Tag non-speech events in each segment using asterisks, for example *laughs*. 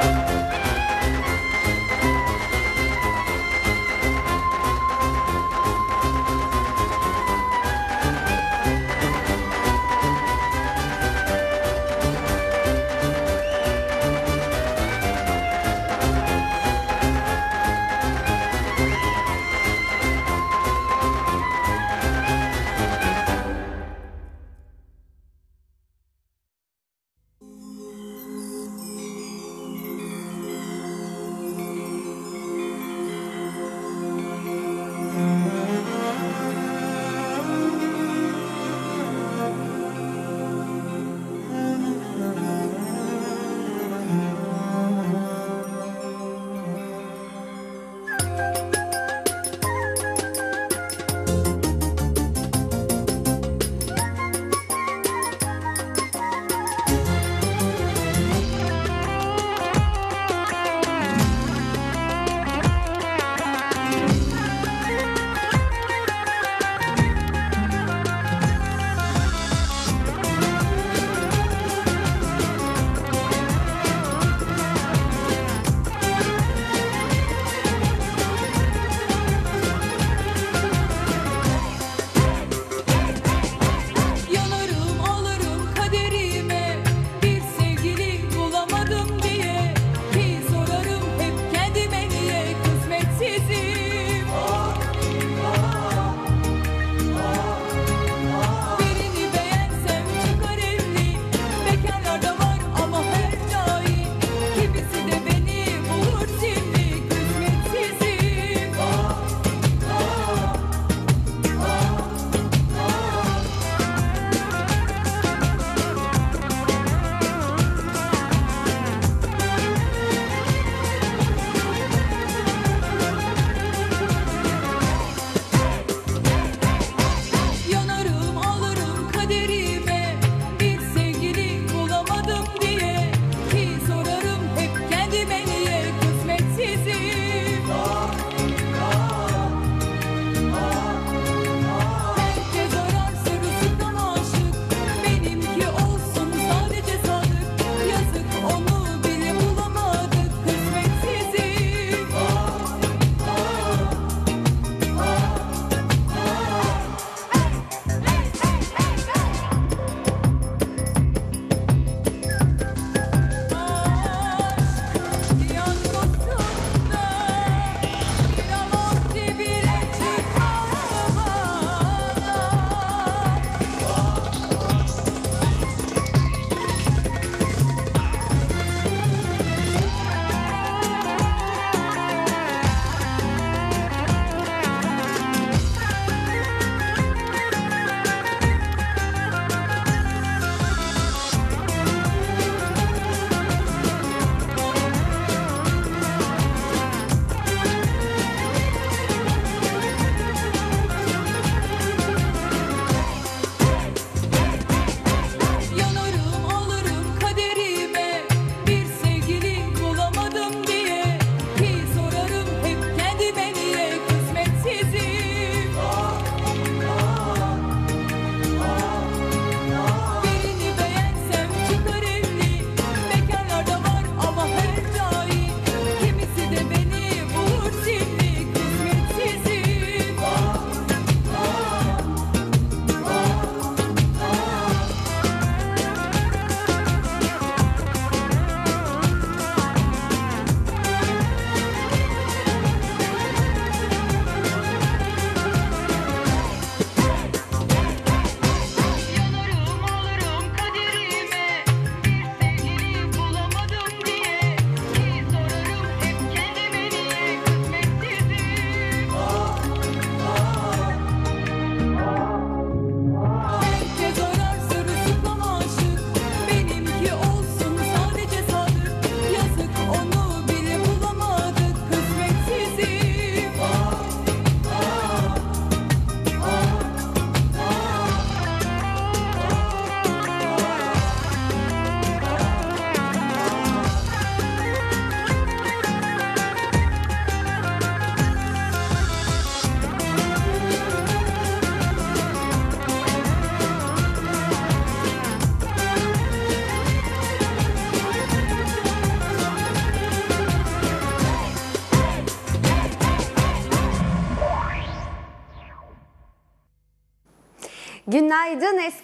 Thank you.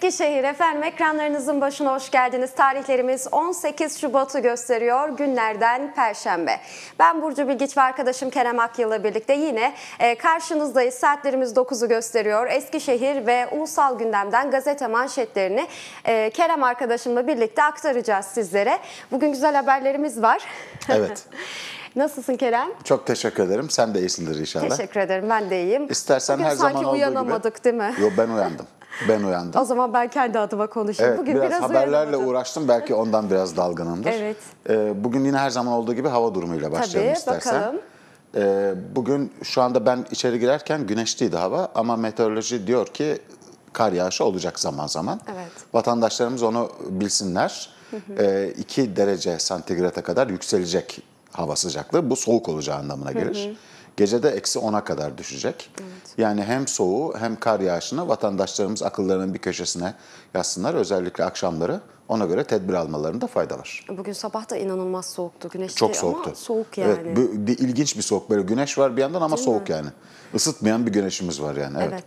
Eskişehir efendim ekranlarınızın başına hoş geldiniz. Tarihlerimiz 18 Şubat'ı gösteriyor günlerden Perşembe. Ben Burcu Bilgiç ve arkadaşım Kerem Akyıl'la birlikte yine e, karşınızdayız. Saatlerimiz 9'u gösteriyor. Eskişehir ve ulusal gündemden gazete manşetlerini e, Kerem arkadaşımla birlikte aktaracağız sizlere. Bugün güzel haberlerimiz var. Evet. *laughs* Nasılsın Kerem? Çok teşekkür ederim. Sen de iyisindir inşallah. Teşekkür ederim. Ben de iyiyim. İstersen Bugün her zaman olduğu gibi. sanki uyanamadık değil mi? Yok ben uyandım. Ben uyandım. O zaman ben kendi adıma konuşayım. Evet, Bugün biraz, biraz haberlerle uyanamadım. uğraştım. Belki ondan biraz dalgınımdır. evet. Ee, bugün yine her zaman olduğu gibi hava durumuyla başlayalım Tabii, istersen. bakalım. Ee, bugün şu anda ben içeri girerken güneşliydi hava ama meteoroloji diyor ki kar yağışı olacak zaman zaman. Evet. Vatandaşlarımız onu bilsinler. 2 ee, derece santigrata kadar yükselecek hava sıcaklığı. Bu soğuk olacağı anlamına gelir. Hı hı. Gece de eksi 10'a kadar düşecek. Evet. Yani hem soğuğu hem kar yağışını vatandaşlarımız akıllarının bir köşesine yazsınlar. Özellikle akşamları ona göre tedbir almalarında fayda var. Bugün sabah da inanılmaz soğuktu. Güneş Çok soğuktu. ama soğuk yani. Evet, bu, bir, ilginç bir soğuk. Böyle güneş var bir yandan ama Değil soğuk mi? yani. Isıtmayan bir güneşimiz var yani. Evet. evet.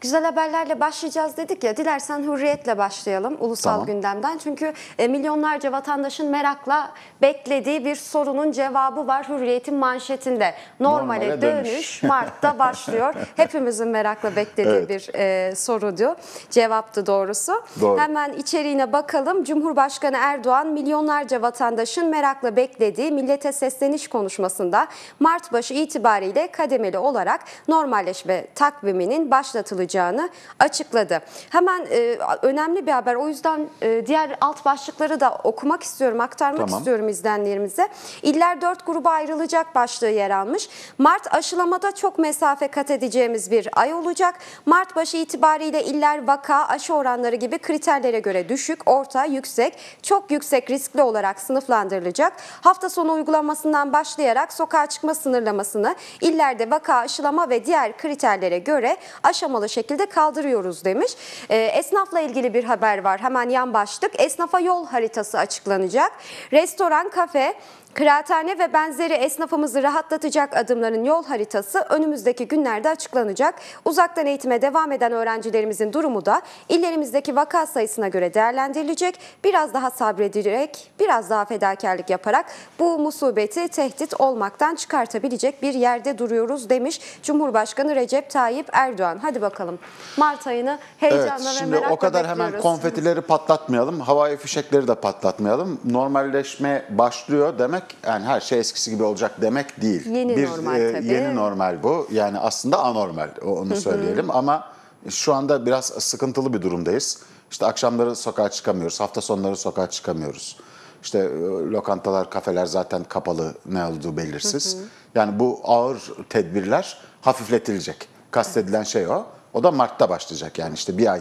Güzel haberlerle başlayacağız dedik ya. Dilersen hürriyetle başlayalım ulusal tamam. gündemden. Çünkü e, milyonlarca vatandaşın merakla beklediği bir sorunun cevabı var hürriyetin manşetinde. Normale, Normale dönüş. dönüş Mart'ta başlıyor. *laughs* Hepimizin merakla beklediği evet. bir e, soru diyor. Cevaptı doğrusu. Doğru. Hemen içeriğine bakalım bakalım. Cumhurbaşkanı Erdoğan milyonlarca vatandaşın merakla beklediği millete sesleniş konuşmasında Mart başı itibariyle kademeli olarak normalleşme takviminin başlatılacağını açıkladı. Hemen e, önemli bir haber o yüzden e, diğer alt başlıkları da okumak istiyorum, aktarmak tamam. istiyorum izleyenlerimize. İller dört gruba ayrılacak başlığı yer almış. Mart aşılamada çok mesafe kat edeceğimiz bir ay olacak. Mart başı itibariyle iller vaka, aşı oranları gibi kriterlere göre düşük, orta yüksek, çok yüksek riskli olarak sınıflandırılacak. Hafta sonu uygulanmasından başlayarak sokağa çıkma sınırlamasını illerde vaka aşılama ve diğer kriterlere göre aşamalı şekilde kaldırıyoruz demiş. E, esnafla ilgili bir haber var hemen yan başlık. Esnafa yol haritası açıklanacak. Restoran, kafe, Kıraathane ve benzeri esnafımızı rahatlatacak adımların yol haritası önümüzdeki günlerde açıklanacak. Uzaktan eğitime devam eden öğrencilerimizin durumu da illerimizdeki vaka sayısına göre değerlendirilecek. Biraz daha sabredilerek, biraz daha fedakarlık yaparak bu musibeti tehdit olmaktan çıkartabilecek bir yerde duruyoruz demiş Cumhurbaşkanı Recep Tayyip Erdoğan. Hadi bakalım Mart ayını heyecanla evet, şimdi ve merakla o kadar hemen konfetileri patlatmayalım, havai fişekleri de patlatmayalım. Normalleşme başlıyor demek yani her şey eskisi gibi olacak demek değil. Yeni bir, normal e, tabii. Yeni normal bu. Yani aslında anormal onu söyleyelim ama şu anda biraz sıkıntılı bir durumdayız. İşte akşamları sokağa çıkamıyoruz, hafta sonları sokağa çıkamıyoruz. İşte e, lokantalar, kafeler zaten kapalı, ne olduğu belirsiz. Yani bu ağır tedbirler hafifletilecek. Kastedilen şey o. O da Mart'ta başlayacak yani işte bir ay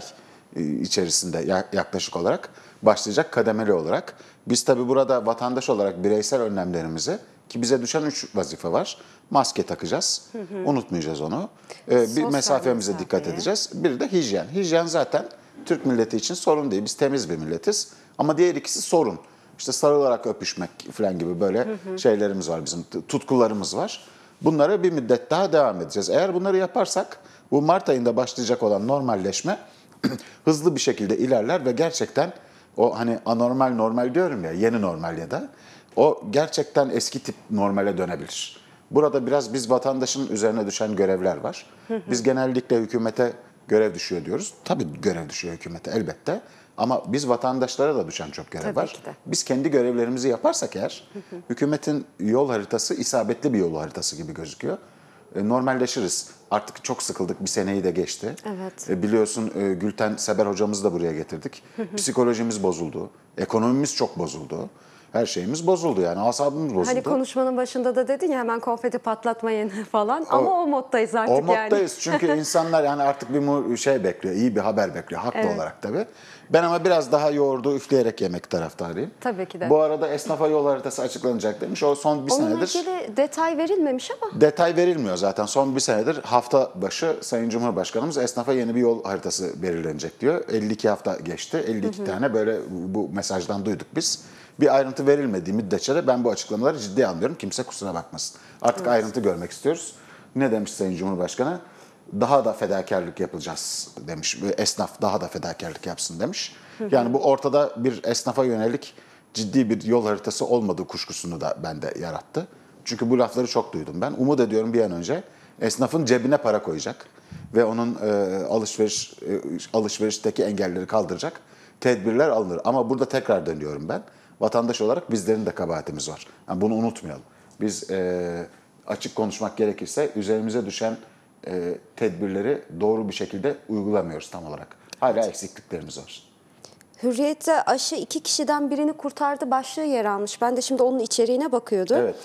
e, içerisinde yaklaşık olarak başlayacak kademeli olarak. Biz tabii burada vatandaş olarak bireysel önlemlerimizi ki bize düşen üç vazife var. Maske takacağız. Hı hı. Unutmayacağız onu. Ee, bir mesafemize mesafeye. dikkat edeceğiz. Bir de hijyen. Hijyen zaten Türk milleti için sorun değil. Biz temiz bir milletiz. Ama diğer ikisi sorun. İşte sarılarak öpüşmek falan gibi böyle hı hı. şeylerimiz var bizim. Tutkularımız var. Bunlara bir müddet daha devam edeceğiz. Eğer bunları yaparsak bu Mart ayında başlayacak olan normalleşme *clears throat* hızlı bir şekilde ilerler ve gerçekten o hani anormal normal diyorum ya yeni normal ya da o gerçekten eski tip normale dönebilir. Burada biraz biz vatandaşın üzerine düşen görevler var. Biz genellikle hükümete görev düşüyor diyoruz. Tabii görev düşüyor hükümete elbette. Ama biz vatandaşlara da düşen çok görev Tabii var. Ki de. Biz kendi görevlerimizi yaparsak eğer hükümetin yol haritası isabetli bir yol haritası gibi gözüküyor. E, normalleşiriz. Artık çok sıkıldık. Bir seneyi de geçti. Evet. E, biliyorsun e, Gülten Seber hocamızı da buraya getirdik. Psikolojimiz bozuldu. Ekonomimiz çok bozuldu her şeyimiz bozuldu yani asabımız bozuldu. Hani konuşmanın başında da dedin ya hemen konfeti patlatmayın *laughs* falan ama o, o moddayız artık o yani. O moddayız çünkü *laughs* insanlar yani artık bir şey bekliyor, iyi bir haber bekliyor haklı evet. olarak tabii. Ben ama biraz daha yoğurdu üfleyerek yemek taraftarıyım. Tabii ki de. Bu arada esnafa yol haritası açıklanacak demiş. O son bir Onunla senedir... Onunla ilgili detay verilmemiş ama. Detay verilmiyor zaten. Son bir senedir hafta başı Sayın Cumhurbaşkanımız esnafa yeni bir yol haritası belirlenecek diyor. 52 hafta geçti. 52 hı hı. tane böyle bu mesajdan duyduk biz bir ayrıntı verilmediği müddetçe de ben bu açıklamaları ciddi almıyorum. Kimse kusura bakmasın. Artık evet. ayrıntı görmek istiyoruz. Ne demiş Sayın Cumhurbaşkanı? Daha da fedakarlık yapılacağız demiş. Esnaf daha da fedakarlık yapsın demiş. Yani bu ortada bir esnafa yönelik ciddi bir yol haritası olmadığı kuşkusunu da bende yarattı. Çünkü bu lafları çok duydum ben. Umut ediyorum bir an önce esnafın cebine para koyacak ve onun e, alışveriş e, alışverişteki engelleri kaldıracak tedbirler alınır. Ama burada tekrar dönüyorum ben. Vatandaş olarak bizlerin de kabahatimiz var. Yani bunu unutmayalım. Biz e, açık konuşmak gerekirse üzerimize düşen e, tedbirleri doğru bir şekilde uygulamıyoruz tam olarak. Hala evet. eksikliklerimiz var. Hürriyet'te aşı iki kişiden birini kurtardı başlığı yer almış. Ben de şimdi onun içeriğine bakıyordum. Evet.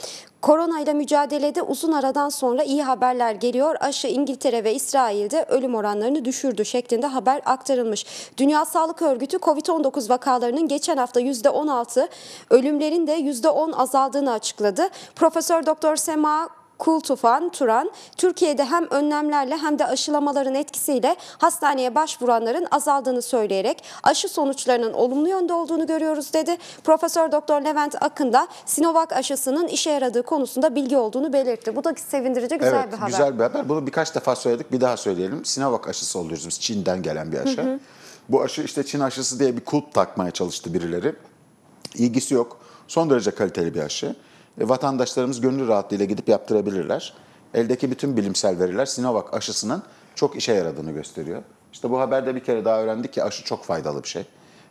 Korona ile mücadelede uzun aradan sonra iyi haberler geliyor. Aşı İngiltere ve İsrail'de ölüm oranlarını düşürdü şeklinde haber aktarılmış. Dünya Sağlık Örgütü COVID-19 vakalarının geçen hafta %16, ölümlerin de %10 azaldığını açıkladı. Profesör Doktor Sema Kultufan Turan, Türkiye'de hem önlemlerle hem de aşılamaların etkisiyle hastaneye başvuranların azaldığını söyleyerek aşı sonuçlarının olumlu yönde olduğunu görüyoruz dedi. Profesör Doktor Levent Akın da Sinovac aşısının işe yaradığı konusunda bilgi olduğunu belirtti. Bu da sevindirici güzel evet, bir haber. Güzel bir haber. Bunu birkaç defa söyledik. Bir daha söyleyelim. Sinovac aşısı oluyoruz biz. Çin'den gelen bir aşı. Hı hı. Bu aşı işte Çin aşısı diye bir kulp takmaya çalıştı birileri. İlgisi yok. Son derece kaliteli bir aşı. E, vatandaşlarımız gönül rahatlığıyla gidip yaptırabilirler. Eldeki bütün bilimsel veriler Sinovac aşısının çok işe yaradığını gösteriyor. İşte bu haberde bir kere daha öğrendik ki aşı çok faydalı bir şey.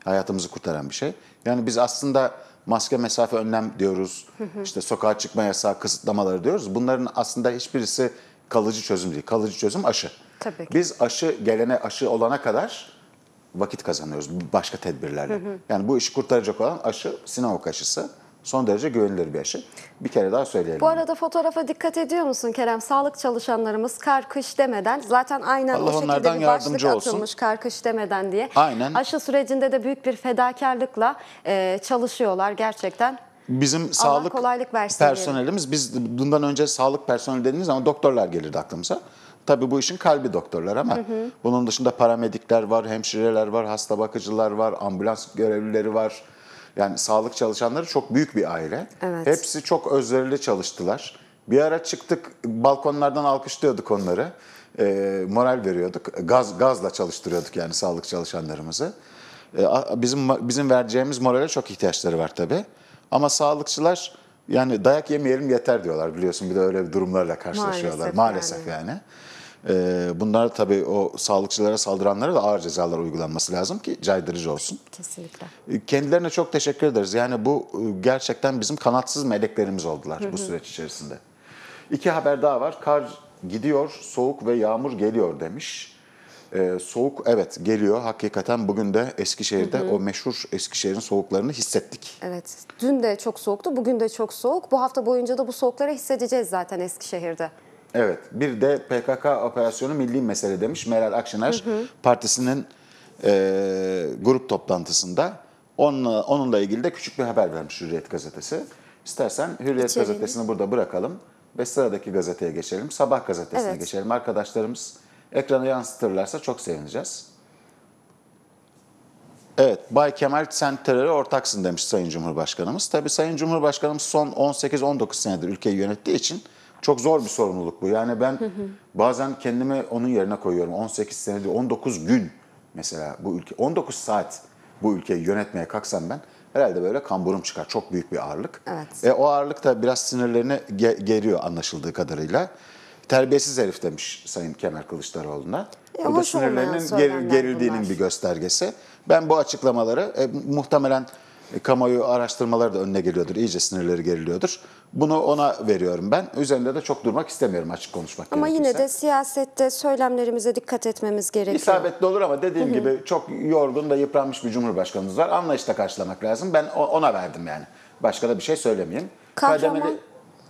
Hayatımızı kurtaran bir şey. Yani biz aslında maske, mesafe, önlem diyoruz. işte sokağa çıkma yasağı, kısıtlamaları diyoruz. Bunların aslında hiçbirisi kalıcı çözüm değil. Kalıcı çözüm aşı. Tabii ki. Biz aşı gelene, aşı olana kadar vakit kazanıyoruz başka tedbirlerle. yani bu işi kurtaracak olan aşı Sinovac aşısı son derece güvenilir bir aşı. Bir kere daha söyleyelim. Bu arada fotoğrafa dikkat ediyor musun Kerem? Sağlık çalışanlarımız kar kış demeden zaten aynen Allah o şekilde bir başlık olsun. atılmış kar kış demeden diye. Aynen. Aşı sürecinde de büyük bir fedakarlıkla e, çalışıyorlar gerçekten. Bizim Allah sağlık kolaylık versin personelimiz, biz bundan önce sağlık personeli dediğimiz zaman doktorlar gelirdi aklımıza. Tabii bu işin kalbi doktorlar ama hı hı. bunun dışında paramedikler var, hemşireler var, hasta bakıcılar var, ambulans görevlileri var. Yani sağlık çalışanları çok büyük bir aile. Evet. Hepsi çok özverili çalıştılar. Bir ara çıktık balkonlardan alkışlıyorduk onları. E, moral veriyorduk. Gaz gazla çalıştırıyorduk yani sağlık çalışanlarımızı. E, bizim bizim vereceğimiz morale çok ihtiyaçları var tabii. Ama sağlıkçılar yani dayak yemeyelim yeter diyorlar biliyorsun. Bir de öyle durumlarla karşılaşıyorlar maalesef, maalesef yani. yani. Ee, bunlar tabii o sağlıkçılara saldıranlara da ağır cezalar uygulanması lazım ki caydırıcı olsun. Kesinlikle. Ee, kendilerine çok teşekkür ederiz. Yani bu e, gerçekten bizim kanatsız meleklerimiz oldular bu süreç içerisinde. İki haber daha var. Kar gidiyor, soğuk ve yağmur geliyor demiş. Ee, soğuk evet geliyor. Hakikaten bugün de Eskişehir'de hı hı. o meşhur Eskişehir'in soğuklarını hissettik. Evet. Dün de çok soğuktu, bugün de çok soğuk. Bu hafta boyunca da bu soğukları hissedeceğiz zaten Eskişehir'de. Evet. Bir de PKK operasyonu milli mesele demiş Meral Akşener hı hı. partisinin e, grup toplantısında. Onunla, e, onunla ilgili de küçük bir haber vermiş Hürriyet gazetesi. İstersen Hürriyet İçeriniz. gazetesini burada bırakalım ve sıradaki gazeteye geçelim. Sabah gazetesine evet. geçelim. Arkadaşlarımız ekranı yansıtırlarsa çok sevineceğiz. Evet, Bay Kemal sen teröre ortaksın demiş Sayın Cumhurbaşkanımız. Tabii Sayın Cumhurbaşkanımız son 18-19 senedir ülkeyi yönettiği için çok zor bir sorumluluk bu. Yani ben bazen kendimi onun yerine koyuyorum. 18 senedir, 19 gün mesela bu ülke, 19 saat bu ülkeyi yönetmeye kalksam ben herhalde böyle kamburum çıkar. Çok büyük bir ağırlık. Evet. E, o ağırlık da biraz sinirlerini ge- geriyor anlaşıldığı kadarıyla. Terbiyesiz herif demiş Sayın Kemal Kılıçdaroğlu'na. E, bu da sinirlerinin ger- gerildiğinin bunlar. bir göstergesi. Ben bu açıklamaları e, muhtemelen e, kamuoyu araştırmaları da önüne geliyordur. İyice sinirleri geriliyordur. Bunu ona veriyorum ben. Üzerinde de çok durmak istemiyorum açık konuşmak Ama gerekirse. yine de siyasette söylemlerimize dikkat etmemiz gerekiyor. İsabetli olur ama dediğim Hı -hı. gibi çok yorgun da yıpranmış bir cumhurbaşkanımız var. Anlayışla karşılamak lazım. Ben ona verdim yani. Başka da bir şey söylemeyeyim. Kahraman... Kademeli...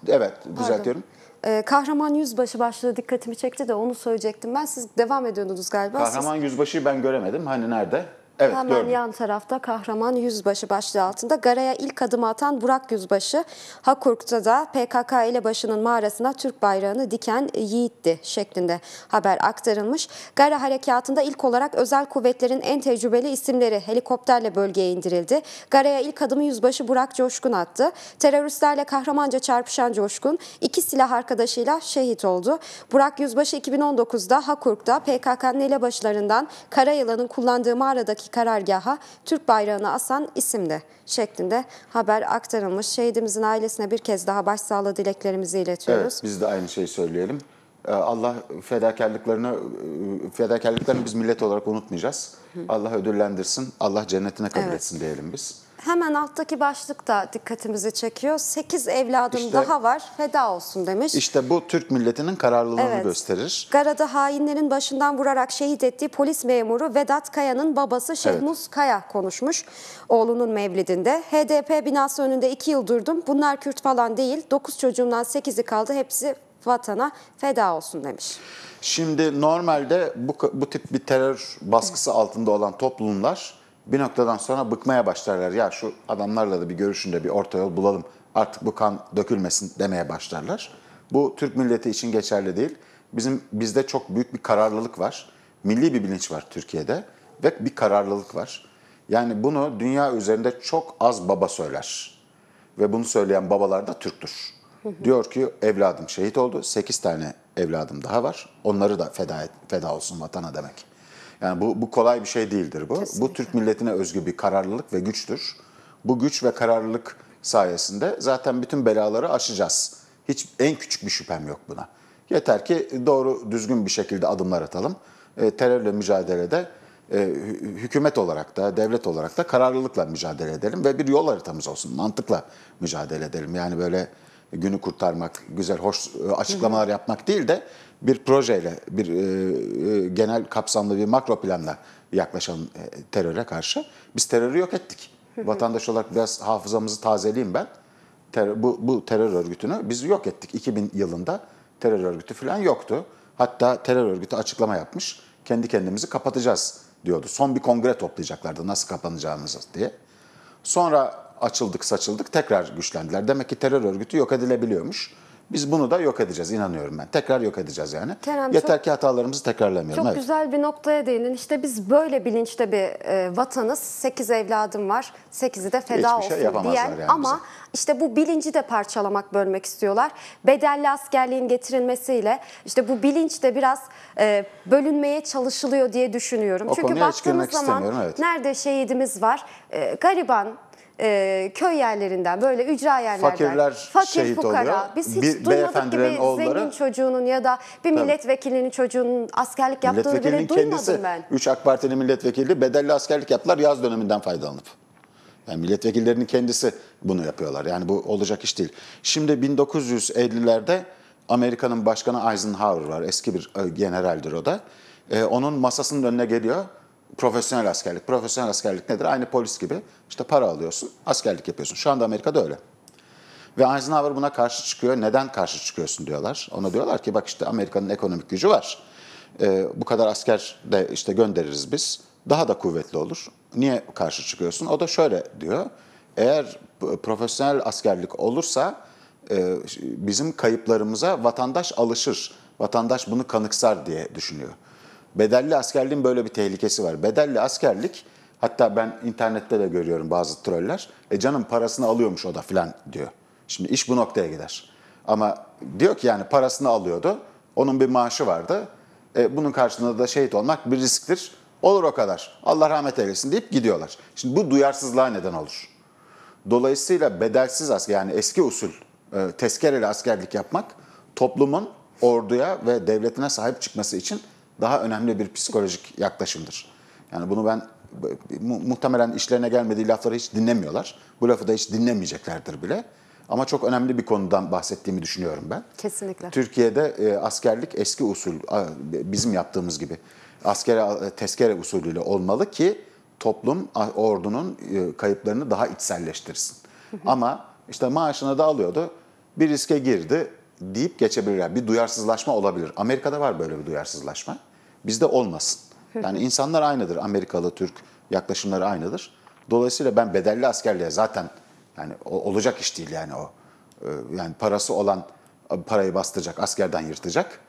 Evet düzeltiyorum. Ee, Kahraman Yüzbaşı başlığı dikkatimi çekti de onu söyleyecektim ben. Siz devam ediyordunuz galiba. Kahraman Siz... Yüzbaşı'yı ben göremedim. Hani nerede? Evet, Hemen gördüm. yan tarafta Kahraman Yüzbaşı başlığı altında Gara'ya ilk adım atan Burak Yüzbaşı, Hakurk'ta da PKK ile başının mağarasına Türk bayrağını diken yiğitti şeklinde haber aktarılmış. Gara harekatında ilk olarak özel kuvvetlerin en tecrübeli isimleri helikopterle bölgeye indirildi. Gara'ya ilk adımı Yüzbaşı Burak Coşkun attı. Teröristlerle kahramanca çarpışan Coşkun iki silah arkadaşıyla şehit oldu. Burak Yüzbaşı 2019'da Hakurk'ta PKK'nın elebaşılarından Karayılan'ın kullandığı mağaradaki Ankara'daki karargaha Türk bayrağını asan isimdi şeklinde haber aktarılmış. Şehidimizin ailesine bir kez daha başsağlığı dileklerimizi iletiyoruz. Evet, biz de aynı şeyi söyleyelim. Ee, Allah fedakarlıklarını e, fedakarlıklarını biz millet olarak unutmayacağız. Allah ödüllendirsin. Allah cennetine kabul evet. etsin diyelim biz. Hemen alttaki başlık da dikkatimizi çekiyor. 8 evladım İşte- daha var feda olsun demiş. İşte bu Türk milletinin kararlılığını Evet. gösterir. Garada hainlerin başından vurarak şehit ettiği polis memuru Vedat Kaya'nın babası Şehmus Kaya konuşmuş oğlunun mevlidinde. HDP binası önünde iki yıl durdum. Bunlar Kürt falan değil. 9 çocuğumdan 8'i kaldı. Hepsi vatana feda olsun demiş. Şimdi normalde bu, bu tip bir terör baskısı altında olan toplumlar bir noktadan sonra bıkmaya başlarlar. Ya şu adamlarla da bir görüşünde bir orta yol bulalım. Artık bu kan dökülmesin demeye başlarlar. Bu Türk milleti için geçerli değil. Bizim bizde çok büyük bir kararlılık var. Milli bir bilinç var Türkiye'de ve bir kararlılık var. Yani bunu dünya üzerinde çok az baba söyler. Ve bunu söyleyen babalar da Türktür. Diyor ki evladım şehit oldu. 8 tane evladım daha var. Onları da feda, et, feda olsun vatana demek. Yani bu, bu kolay bir şey değildir bu. Kesinlikle. Bu Türk milletine özgü bir kararlılık ve güçtür. Bu güç ve kararlılık sayesinde zaten bütün belaları aşacağız. Hiç en küçük bir şüphem yok buna. Yeter ki doğru düzgün bir şekilde adımlar atalım. E, terörle mücadelede e, hükümet olarak da devlet olarak da kararlılıkla mücadele edelim ve bir yol haritamız olsun. Mantıkla mücadele edelim. Yani böyle günü kurtarmak, güzel hoş e, açıklamalar yapmak değil de bir projeyle, bir e, e, genel kapsamlı bir makro planla yaklaşan teröre karşı biz terörü yok ettik. Vatandaş olarak biraz hafızamızı tazeleyeyim ben. Ter, bu, bu terör örgütünü biz yok ettik. 2000 yılında terör örgütü falan yoktu. Hatta terör örgütü açıklama yapmış. Kendi kendimizi kapatacağız diyordu. Son bir kongre toplayacaklardı nasıl kapanacağımızı diye. Sonra açıldık saçıldık tekrar güçlendiler. Demek ki terör örgütü yok edilebiliyormuş. Biz bunu da yok edeceğiz inanıyorum ben. Tekrar yok edeceğiz yani. Kerem, Yeter çok, ki hatalarımızı tekrarlamayalım. Çok evet. güzel bir noktaya değindin. İşte biz böyle bilinçte bir e, vatanız. Sekiz evladım var. Sekizi de feda Hiçbir şey olsun şey diyen yani ama bize. işte bu bilinci de parçalamak, bölmek istiyorlar. Bedelli askerliğin getirilmesiyle işte bu bilinç de biraz e, bölünmeye çalışılıyor diye düşünüyorum. O Çünkü baktığımız zaman evet. nerede şehidimiz var? E, gariban, e, köy yerlerinden böyle ücra yerlerden Fakirler fakir şehit fukara oluyor. biz hiç Bir duymadık beyefendilerin gibi zengin çocuğunun ya da bir milletvekilinin çocuğunun askerlik yaptığını bile duymadım kendisi, ben. 3 AK Parti'nin milletvekili bedelli askerlik yaptılar yaz döneminden faydalanıp. Yani milletvekillerinin kendisi bunu yapıyorlar. Yani bu olacak iş değil. Şimdi 1950'lerde Amerika'nın başkanı Eisenhower var. Eski bir e, generaldir o da. E, onun masasının önüne geliyor profesyonel askerlik. Profesyonel askerlik nedir? Aynı polis gibi işte para alıyorsun, askerlik yapıyorsun. Şu anda Amerika'da öyle. Ve Eisenhower buna karşı çıkıyor. Neden karşı çıkıyorsun diyorlar. Ona diyorlar ki bak işte Amerika'nın ekonomik gücü var. Ee, bu kadar asker de işte göndeririz biz. Daha da kuvvetli olur. Niye karşı çıkıyorsun? O da şöyle diyor. Eğer profesyonel askerlik olursa e, bizim kayıplarımıza vatandaş alışır. Vatandaş bunu kanıksar diye düşünüyor. Bedelli askerliğin böyle bir tehlikesi var. Bedelli askerlik hatta ben internette de görüyorum bazı troller. E canım parasını alıyormuş o da filan diyor. Şimdi iş bu noktaya gider. Ama diyor ki yani parasını alıyordu. Onun bir maaşı vardı. E, bunun karşılığında da şehit olmak bir risktir. Olur o kadar. Allah rahmet eylesin deyip gidiyorlar. Şimdi bu duyarsızlığa neden olur. Dolayısıyla bedelsiz asker yani eski usul e, tezkereli askerlik yapmak toplumun orduya ve devletine sahip çıkması için daha önemli bir psikolojik yaklaşımdır. Yani bunu ben muhtemelen işlerine gelmediği lafları hiç dinlemiyorlar. Bu lafı da hiç dinlemeyeceklerdir bile. Ama çok önemli bir konudan bahsettiğimi düşünüyorum ben. Kesinlikle. Türkiye'de e, askerlik eski usul, bizim yaptığımız gibi askere e, tezkere usulüyle olmalı ki toplum ordunun e, kayıplarını daha içselleştirsin. Ama işte maaşını da alıyordu, bir riske girdi, deyip geçebilirler. Bir duyarsızlaşma olabilir. Amerika'da var böyle bir duyarsızlaşma. Bizde olmasın. Yani insanlar aynıdır. Amerikalı, Türk yaklaşımları aynıdır. Dolayısıyla ben bedelli askerliğe zaten yani olacak iş değil yani o. Ee, yani parası olan parayı bastıracak, askerden yırtacak.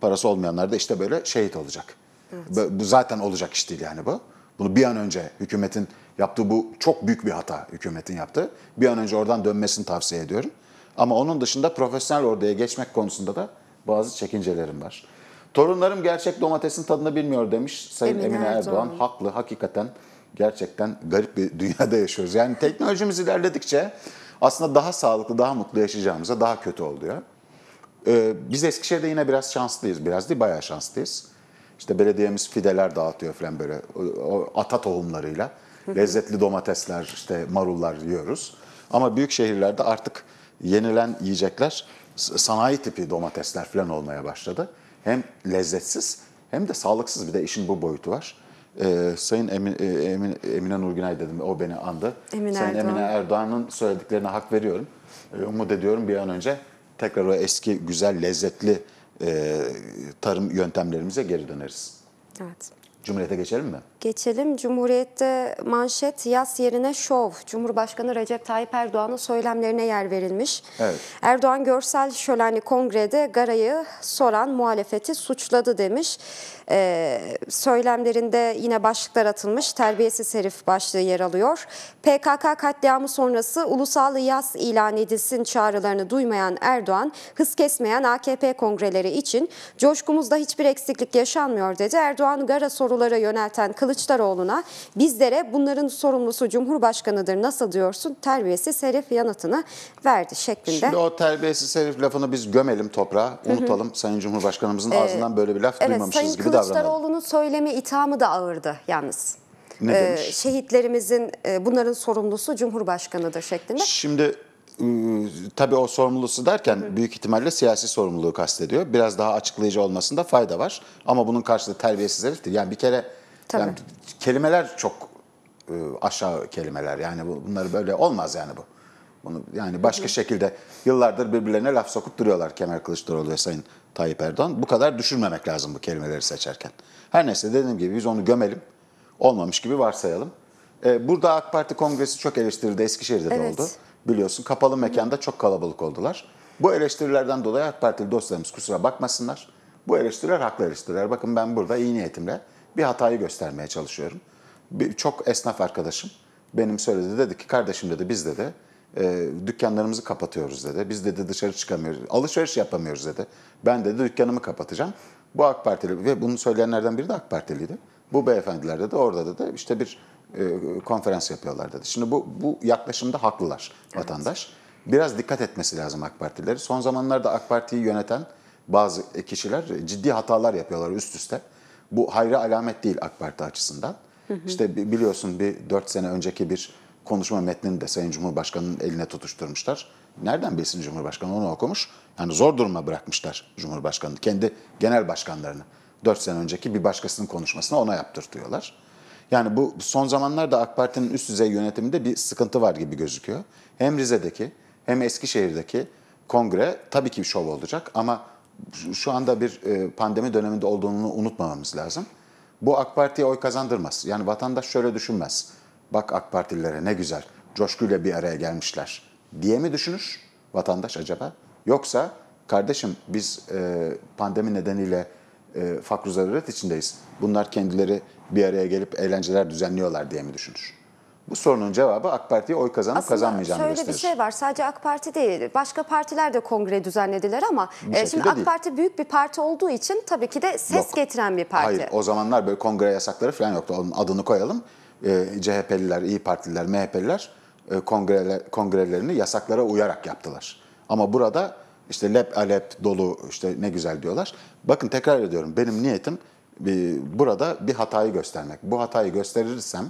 Parası olmayanlar da işte böyle şehit olacak. Evet. Bu zaten olacak iş değil yani bu. Bunu bir an önce hükümetin yaptığı bu çok büyük bir hata hükümetin yaptığı. Bir an önce oradan dönmesini tavsiye ediyorum. Ama onun dışında profesyonel orduya geçmek konusunda da bazı çekincelerim var. Torunlarım gerçek domatesin tadını bilmiyor demiş Sayın Emine, Emine Erdoğan. Erdoğan. Haklı hakikaten gerçekten garip bir *laughs* dünyada yaşıyoruz. Yani teknolojimiz ilerledikçe aslında daha sağlıklı, daha mutlu yaşayacağımıza daha kötü oluyor. Ee, biz Eskişehir'de yine biraz şanslıyız. Biraz değil bayağı şanslıyız. İşte belediyemiz fideler dağıtıyor falan böyle o, o ata tohumlarıyla. Lezzetli domatesler, işte marullar yiyoruz. Ama büyük şehirlerde artık yenilen yiyecekler sanayi tipi domatesler falan olmaya başladı. Hem lezzetsiz hem de sağlıksız bir de işin bu boyutu var. Ee, Sayın Emin, e, Emin, Emine Nurgünay dedim, o beni andı. Emin Sayın Erdoğan. Emine Erdoğan'ın söylediklerine hak veriyorum. Ee, umut ediyorum bir an önce tekrar o eski güzel lezzetli e, tarım yöntemlerimize geri döneriz. Evet. Cumhuriyete geçelim mi? Geçelim. Cumhuriyet'te manşet yaz yerine şov. Cumhurbaşkanı Recep Tayyip Erdoğan'ın söylemlerine yer verilmiş. Evet. Erdoğan görsel şölenli kongrede Garay'ı soran muhalefeti suçladı demiş. Ee, söylemlerinde yine başlıklar atılmış. Terbiyesiz herif başlığı yer alıyor. PKK katliamı sonrası ulusal yaz ilan edilsin çağrılarını duymayan Erdoğan hız kesmeyen AKP kongreleri için coşkumuzda hiçbir eksiklik yaşanmıyor dedi. Erdoğan Gara sorunu sorulara yönelten Kılıçdaroğlu'na bizlere bunların sorumlusu Cumhurbaşkanı'dır nasıl diyorsun terbiyesiz herif yanıtını verdi şeklinde. Şimdi o terbiyesiz herif lafını biz gömelim toprağa unutalım. Hı hı. Sayın Cumhurbaşkanımızın ee, ağzından böyle bir laf evet, duymamışız Sayın gibi davranalım. Kılıçdaroğlu'nun söylemi ithamı da ağırdı yalnız. Ne ee, demiş? Ee, şehitlerimizin e, bunların sorumlusu Cumhurbaşkanı'dır şeklinde. Şimdi Iı, tabii o sorumlusu derken Hı. büyük ihtimalle siyasi sorumluluğu kastediyor. Biraz daha açıklayıcı olmasında fayda var. Ama bunun karşılığı terbiyesiz heriftir. Yani bir kere yani kelimeler çok ıı, aşağı kelimeler. Yani bunları böyle olmaz yani bu. Bunu yani başka şekilde yıllardır birbirlerine laf sokup duruyorlar Kemal Kılıçdaroğlu ve Sayın Tayyip Erdoğan. Bu kadar düşünmemek lazım bu kelimeleri seçerken. Her neyse dediğim gibi biz onu gömelim. Olmamış gibi varsayalım. E, burada AK Parti kongresi çok eleştirildi. Eskişehir'de de evet. oldu. Biliyorsun kapalı mekanda çok kalabalık oldular. Bu eleştirilerden dolayı AK Partili dostlarımız kusura bakmasınlar. Bu eleştiriler haklı eleştiriler. Bakın ben burada iyi niyetimle bir hatayı göstermeye çalışıyorum. Bir, çok esnaf arkadaşım benim söyledi dedi ki kardeşim dedi biz dedi e, dükkanlarımızı kapatıyoruz dedi. Biz dedi dışarı çıkamıyoruz, alışveriş yapamıyoruz dedi. Ben dedi dükkanımı kapatacağım. Bu AK Partili ve bunu söyleyenlerden biri de AK Partiliydi. Bu beyefendiler dedi orada dedi işte bir e, konferans yapıyorlar dedi. Şimdi bu, bu yaklaşımda haklılar evet. vatandaş. Biraz dikkat etmesi lazım AK Partileri. Son zamanlarda AK Parti'yi yöneten bazı kişiler e, ciddi hatalar yapıyorlar üst üste. Bu hayra alamet değil AK Parti açısından. İşte biliyorsun bir 4 sene önceki bir konuşma metnini de Sayın Cumhurbaşkanı'nın eline tutuşturmuşlar. Nereden bilsin Cumhurbaşkanı onu okumuş? Yani zor duruma bırakmışlar Cumhurbaşkanı kendi genel başkanlarını. 4 sene önceki bir başkasının konuşmasına ona yaptırtıyorlar. Yani bu son zamanlarda AK Parti'nin üst düzey yönetiminde bir sıkıntı var gibi gözüküyor. Hem Rize'deki hem Eskişehir'deki kongre tabii ki şov olacak ama şu anda bir e, pandemi döneminde olduğunu unutmamamız lazım. Bu AK Parti'ye oy kazandırmaz. Yani vatandaş şöyle düşünmez. Bak AK Partililere ne güzel coşkuyla bir araya gelmişler diye mi düşünür vatandaş acaba? Yoksa kardeşim biz e, pandemi nedeniyle e, fakr zaruret içindeyiz. Bunlar kendileri bir araya gelip eğlenceler düzenliyorlar diye mi düşünür? Bu sorunun cevabı AK Parti'ye oy kazanıp Aslında kazanmayacağını şöyle bir şey var. Sadece AK Parti değil. Başka partiler de kongre düzenlediler ama e, şimdi AK değil. Parti büyük bir parti olduğu için tabii ki de ses yok. getiren bir parti. Hayır. O zamanlar böyle kongre yasakları falan yoktu. Onun adını koyalım. E, CHP'liler, İyi Partililer, MHP'liler e, kongreler, kongrelerini yasaklara uyarak yaptılar. Ama burada işte lep alep dolu işte ne güzel diyorlar. Bakın tekrar ediyorum benim niyetim e, burada bir hatayı göstermek. Bu hatayı gösterirsem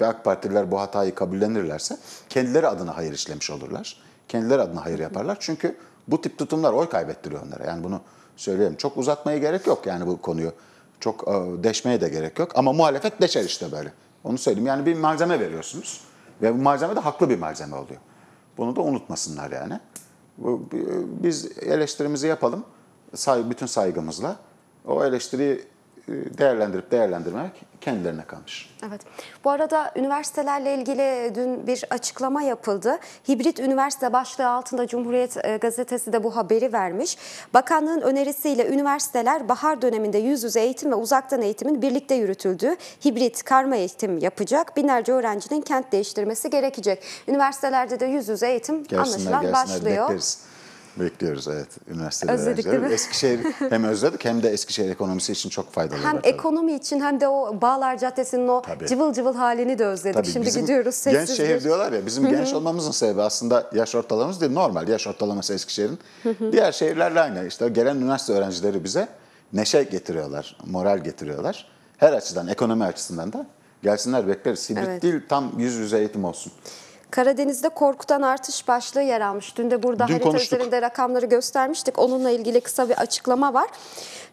ve AK Partililer bu hatayı kabullenirlerse kendileri adına hayır işlemiş olurlar. Kendileri adına hayır yaparlar. Çünkü bu tip tutumlar oy kaybettiriyor onlara. Yani bunu söyleyeyim. Çok uzatmaya gerek yok yani bu konuyu. Çok e, deşmeye de gerek yok. Ama muhalefet deşer işte böyle. Onu söyleyeyim. Yani bir malzeme veriyorsunuz. Ve bu malzeme de haklı bir malzeme oluyor. Bunu da unutmasınlar yani. Biz eleştirimizi yapalım bütün saygımızla. O eleştiri e, değerlendirip değerlendirmek kendilerine kalmış. Evet. Bu arada üniversitelerle ilgili dün bir açıklama yapıldı. Hibrit üniversite başlığı altında Cumhuriyet e, gazetesi de bu haberi vermiş. Bakanlığın önerisiyle üniversiteler bahar döneminde yüz yüze eğitim ve uzaktan eğitimin birlikte yürütüldüğü hibrit karma eğitim yapacak. Binlerce öğrencinin kent değiştirmesi gerekecek. Üniversitelerde de yüz yüze eğitim gelsinler, anlaşılan gelsinler, başlıyor. Bekleriz. Bekliyoruz evet. Üniversite Özledik öğrencileri. değil mi? Eskişehir *laughs* hem özledik hem de Eskişehir ekonomisi için çok faydalı. Hem tabii. ekonomi için hem de o Bağlar Caddesi'nin o tabii. cıvıl cıvıl halini de özledik. Tabii, Şimdi bizim gidiyoruz sessiz. Genç şehir diyorlar ya bizim genç olmamızın sebebi aslında yaş ortalamamız değil normal. Yaş ortalaması Eskişehir'in. Diğer şehirlerle aynı. İşte gelen üniversite öğrencileri bize neşe getiriyorlar, moral getiriyorlar. Her açıdan, ekonomi açısından da gelsinler bekleriz. Hibrit evet. değil tam yüz yüze eğitim olsun. Karadeniz'de korkutan artış başlığı yer almış. Dün de burada Dün harita konuştuk. üzerinde rakamları göstermiştik. Onunla ilgili kısa bir açıklama var.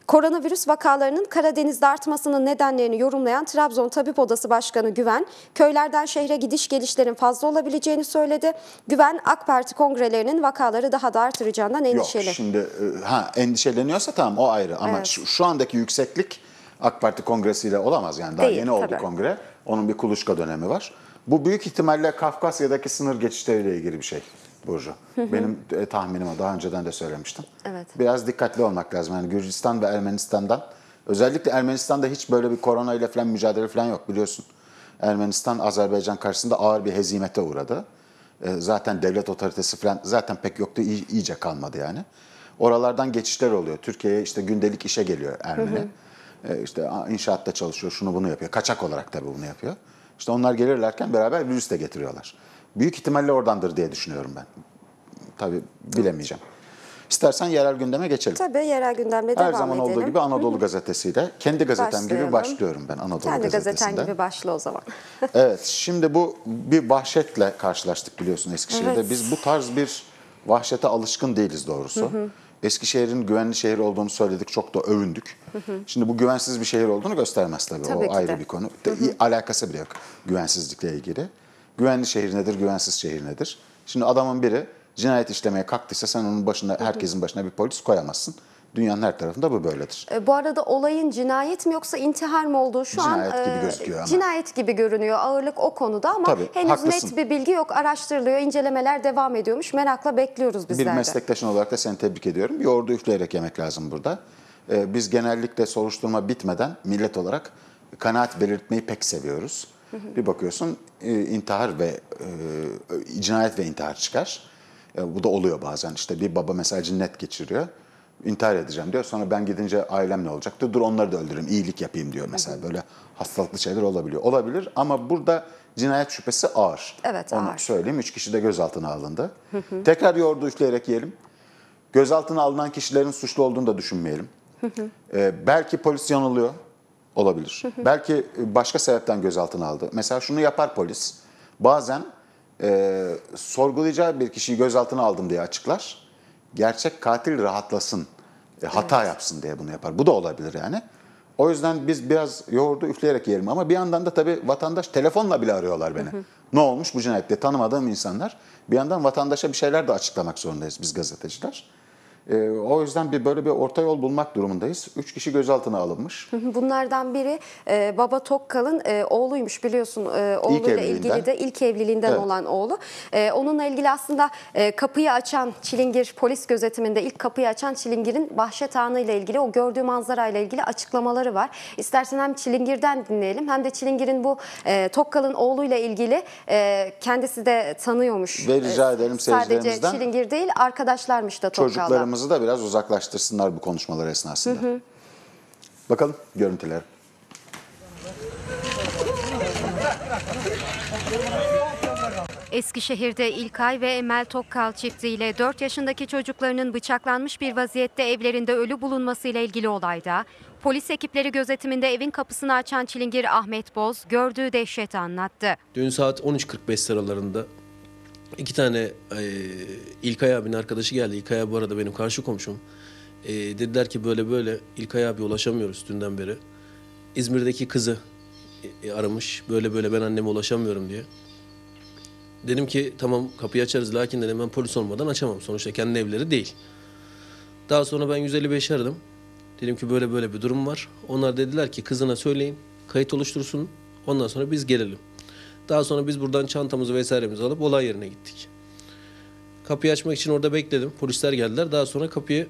Koronavirüs vakalarının Karadeniz'de artmasının nedenlerini yorumlayan Trabzon Tabip Odası Başkanı Güven, köylerden şehre gidiş gelişlerin fazla olabileceğini söyledi. Güven, AK Parti kongrelerinin vakaları daha da artıracağından endişeli. Yok şimdi e, ha, endişeleniyorsa tamam o ayrı ama evet. şu, şu andaki yükseklik AK Parti kongresiyle olamaz yani daha Değil, yeni oldu kongre. Onun bir kuluçka dönemi var. Bu büyük ihtimalle Kafkasya'daki sınır geçişleriyle ilgili bir şey Burcu. Benim e, tahminim o. Daha önceden de söylemiştim. Evet. Biraz dikkatli olmak lazım. Yani Gürcistan ve Ermenistan'dan özellikle Ermenistan'da hiç böyle bir korona ile falan mücadele falan yok biliyorsun. Ermenistan Azerbaycan karşısında ağır bir hezimete uğradı. E, zaten devlet otoritesi falan zaten pek yoktu. iyice kalmadı yani. Oralardan geçişler oluyor. Türkiye'ye işte gündelik işe geliyor Ermeni. Hı e, işte inşaatta çalışıyor, şunu bunu yapıyor. Kaçak olarak tabii bunu yapıyor. İşte onlar gelirlerken beraber virüs de getiriyorlar. Büyük ihtimalle oradandır diye düşünüyorum ben. Tabii bilemeyeceğim. İstersen yerel gündeme geçelim. Tabii yerel gündemle Her devam edelim. Her zaman olduğu gibi Anadolu Hı-hı. Gazetesi'yle kendi gazetem gibi başlıyorum ben Anadolu Kendi Gazetesi'nde. Kendi gazeten gibi başla o zaman. *laughs* evet şimdi bu bir vahşetle karşılaştık biliyorsun Eskişehir'de. Evet. Biz bu tarz bir vahşete alışkın değiliz doğrusu. Hı hı. Eskişehir'in güvenli şehir olduğunu söyledik, çok da övündük. Hı hı. Şimdi bu güvensiz bir şehir olduğunu göstermez tabii, tabii o ayrı de. bir konu. Hı hı. Alakası bile yok güvensizlikle ilgili. Güvenli şehir nedir, güvensiz şehir nedir? Şimdi adamın biri cinayet işlemeye kalktıysa sen onun başına, herkesin başına bir polis koyamazsın. Dünyanın her tarafında bu böyledir. E, bu arada olayın cinayet mi yoksa intihar mı olduğu şu cinayet an gibi e, gözüküyor ama. cinayet gibi görünüyor. Ağırlık o konuda ama Tabii, henüz haklısın. net bir bilgi yok. Araştırılıyor, incelemeler devam ediyormuş. Merakla bekliyoruz bizler Bir meslektaşın olarak da seni tebrik ediyorum. Yoğurdu üfleyerek yemek lazım burada. E, biz genellikle soruşturma bitmeden millet olarak kanaat belirtmeyi pek seviyoruz. Bir bakıyorsun e, intihar ve e, cinayet ve intihar çıkar. E, bu da oluyor bazen. İşte bir baba mesela cinnet geçiriyor intihar edeceğim diyor. Sonra ben gidince ailem ne olacaktı? Dur onları da öldüreyim, iyilik yapayım diyor mesela. Böyle hastalıklı şeyler olabiliyor. Olabilir ama burada cinayet şüphesi ağır. Evet Onu ağır. söyleyeyim. Üç kişi de gözaltına alındı. Hı hı. Tekrar yoğurdu üfleyerek yiyelim. Gözaltına alınan kişilerin suçlu olduğunu da düşünmeyelim. Hı hı. Ee, belki polis yanılıyor. Olabilir. Hı hı. Belki e, başka sebepten gözaltına aldı. Mesela şunu yapar polis. Bazen e, sorgulayacağı bir kişiyi gözaltına aldım diye açıklar gerçek katil rahatlasın, e, hata evet. yapsın diye bunu yapar. Bu da olabilir yani. O yüzden biz biraz yoğurdu üfleyerek yerim ama bir yandan da tabii vatandaş telefonla bile arıyorlar beni. Hı hı. Ne olmuş bu cinayette tanımadığım insanlar. Bir yandan vatandaşa bir şeyler de açıklamak zorundayız biz gazeteciler. E, o yüzden bir böyle bir orta yol bulmak durumundayız. Üç kişi gözaltına alınmış. Bunlardan biri e, Baba Tokkal'ın e, oğluymuş biliyorsun. E, oğluyla ilgili de ilk evliliğinden evet. olan oğlu. E, onunla ilgili aslında e, kapıyı açan Çilingir polis gözetiminde ilk kapıyı açan Çilingir'in Bahşet Hanı ile ilgili o gördüğü manzarayla ilgili açıklamaları var. İstersen hem Çilingir'den dinleyelim hem de Çilingir'in bu e, Tokkal'ın oğluyla ilgili e, kendisi de tanıyormuş. Ve rica e, edelim seyircilerimizden. Sadece Çilingir değil arkadaşlarmış da Tokkal'dan halkımızı da biraz uzaklaştırsınlar bu konuşmalar esnasında. Hı hı. Bakalım görüntüler. Eskişehir'de İlkay ve Emel Tokkal çiftiyle 4 yaşındaki çocuklarının bıçaklanmış bir vaziyette evlerinde ölü bulunmasıyla ilgili olayda polis ekipleri gözetiminde evin kapısını açan çilingir Ahmet Boz gördüğü dehşeti anlattı. Dün saat 13.45 sıralarında İki tane e, İlkay abinin arkadaşı geldi. İlkay abi bu arada benim karşı komşum. E, dediler ki böyle böyle İlkay abi ulaşamıyoruz dünden beri. İzmir'deki kızı e, e, aramış. Böyle böyle ben anneme ulaşamıyorum diye. Dedim ki tamam kapıyı açarız lakin dedim ben polis olmadan açamam. Sonuçta kendi evleri değil. Daha sonra ben 155 aradım. Dedim ki böyle böyle bir durum var. Onlar dediler ki kızına söyleyin kayıt oluştursun ondan sonra biz gelelim. Daha sonra biz buradan çantamızı vesairemizi alıp olay yerine gittik. Kapıyı açmak için orada bekledim. Polisler geldiler. Daha sonra kapıyı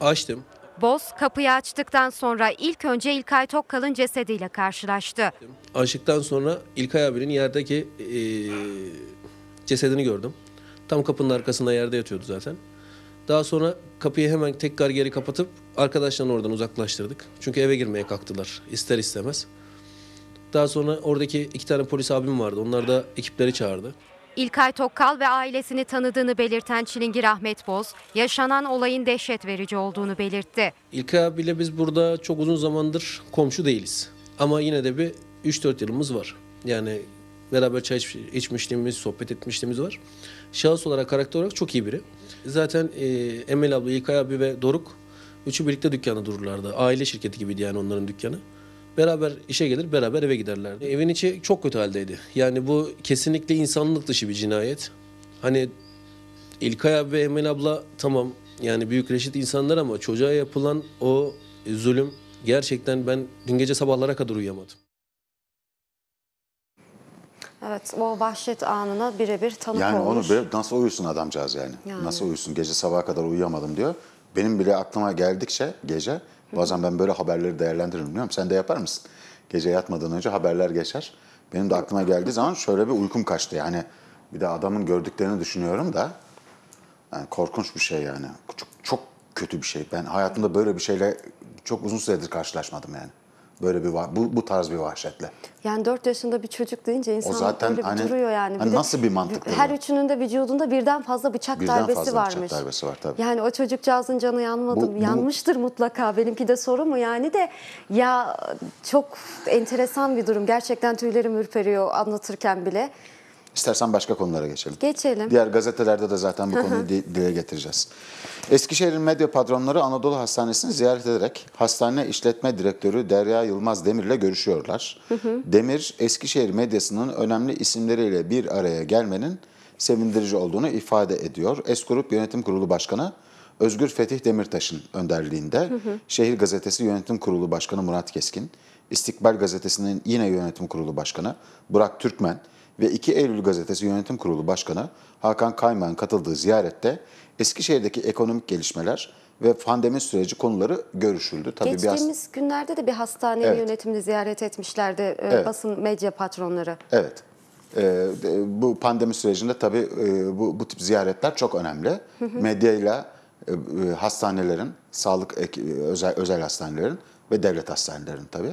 açtım. Boz kapıyı açtıktan sonra ilk önce İlkay Tokkal'ın cesediyle karşılaştı. Açtıktan sonra İlkay abinin yerdeki e, cesedini gördüm. Tam kapının arkasında yerde yatıyordu zaten. Daha sonra kapıyı hemen tekrar geri kapatıp arkadaşlarını oradan uzaklaştırdık. Çünkü eve girmeye kalktılar ister istemez. Daha sonra oradaki iki tane polis abim vardı. Onlar da ekipleri çağırdı. İlkay Tokkal ve ailesini tanıdığını belirten Çilingir Ahmet Boz, yaşanan olayın dehşet verici olduğunu belirtti. İlkay abiyle biz burada çok uzun zamandır komşu değiliz. Ama yine de bir 3-4 yılımız var. Yani beraber çay içmişliğimiz, sohbet etmişliğimiz var. Şahıs olarak, karakter olarak çok iyi biri. Zaten e, Emel abla, İlkay abi ve Doruk üçü birlikte dükkanı dururlardı. Aile şirketi gibiydi yani onların dükkanı. Beraber işe gelir, beraber eve giderlerdi. Evin içi çok kötü haldeydi. Yani bu kesinlikle insanlık dışı bir cinayet. Hani İlkay abi ve Emel abla tamam yani büyük reşit insanlar ama çocuğa yapılan o zulüm gerçekten ben dün gece sabahlara kadar uyuyamadım. Evet o vahşet anına birebir tanık yani olmuş. Yani onu böyle nasıl uyusun adamcağız yani? yani. Nasıl uyusun gece sabaha kadar uyuyamadım diyor. Benim bile aklıma geldikçe gece Bazen ben böyle haberleri değerlendiririm biliyor musun? Sen de yapar mısın? Gece yatmadan önce haberler geçer. Benim de aklıma geldiği zaman şöyle bir uykum kaçtı. Yani bir de adamın gördüklerini düşünüyorum da yani korkunç bir şey yani. Çok, çok kötü bir şey. Ben hayatımda böyle bir şeyle çok uzun süredir karşılaşmadım yani böyle bir bu, bu tarz bir vahşetle. Yani 4 yaşında bir çocuk deyince insan o zaten böyle hani, duruyor yani. Hani bir hani de, nasıl bir mantık? Her bu? üçünün de vücudunda birden fazla bıçak birden darbesi fazla varmış. Bıçak darbesi var tabii. Yani o çocukcağızın canı yanmadı bu, bu, yanmıştır mutlaka. Benimki de soru mu yani de ya çok enteresan bir durum. Gerçekten tüylerim ürperiyor anlatırken bile. İstersen başka konulara geçelim. Geçelim. Diğer gazetelerde de zaten bu konuyu dile getireceğiz. Eskişehir'in medya patronları Anadolu Hastanesi'ni ziyaret ederek hastane işletme direktörü Derya Yılmaz Demir'le görüşüyorlar. Demir, Eskişehir medyasının önemli isimleriyle bir araya gelmenin sevindirici olduğunu ifade ediyor. Eskurup Yönetim Kurulu Başkanı Özgür Fetih Demirtaş'ın önderliğinde Şehir Gazetesi Yönetim Kurulu Başkanı Murat Keskin, İstikbal Gazetesi'nin yine yönetim kurulu başkanı Burak Türkmen, ve 2 Eylül Gazetesi Yönetim Kurulu Başkanı Hakan Kaymak'ın katıldığı ziyarette Eskişehir'deki ekonomik gelişmeler ve pandemi süreci konuları görüşüldü. Tabii Geçtiğimiz bir günlerde de bir hastanenin evet. yönetimini ziyaret etmişlerdi e, evet. basın medya patronları. Evet. Ee, bu pandemi sürecinde tabii e, bu, bu tip ziyaretler çok önemli. Hı hı. Medyayla e, hastanelerin, sağlık özel, özel hastanelerin ve devlet hastanelerin tabii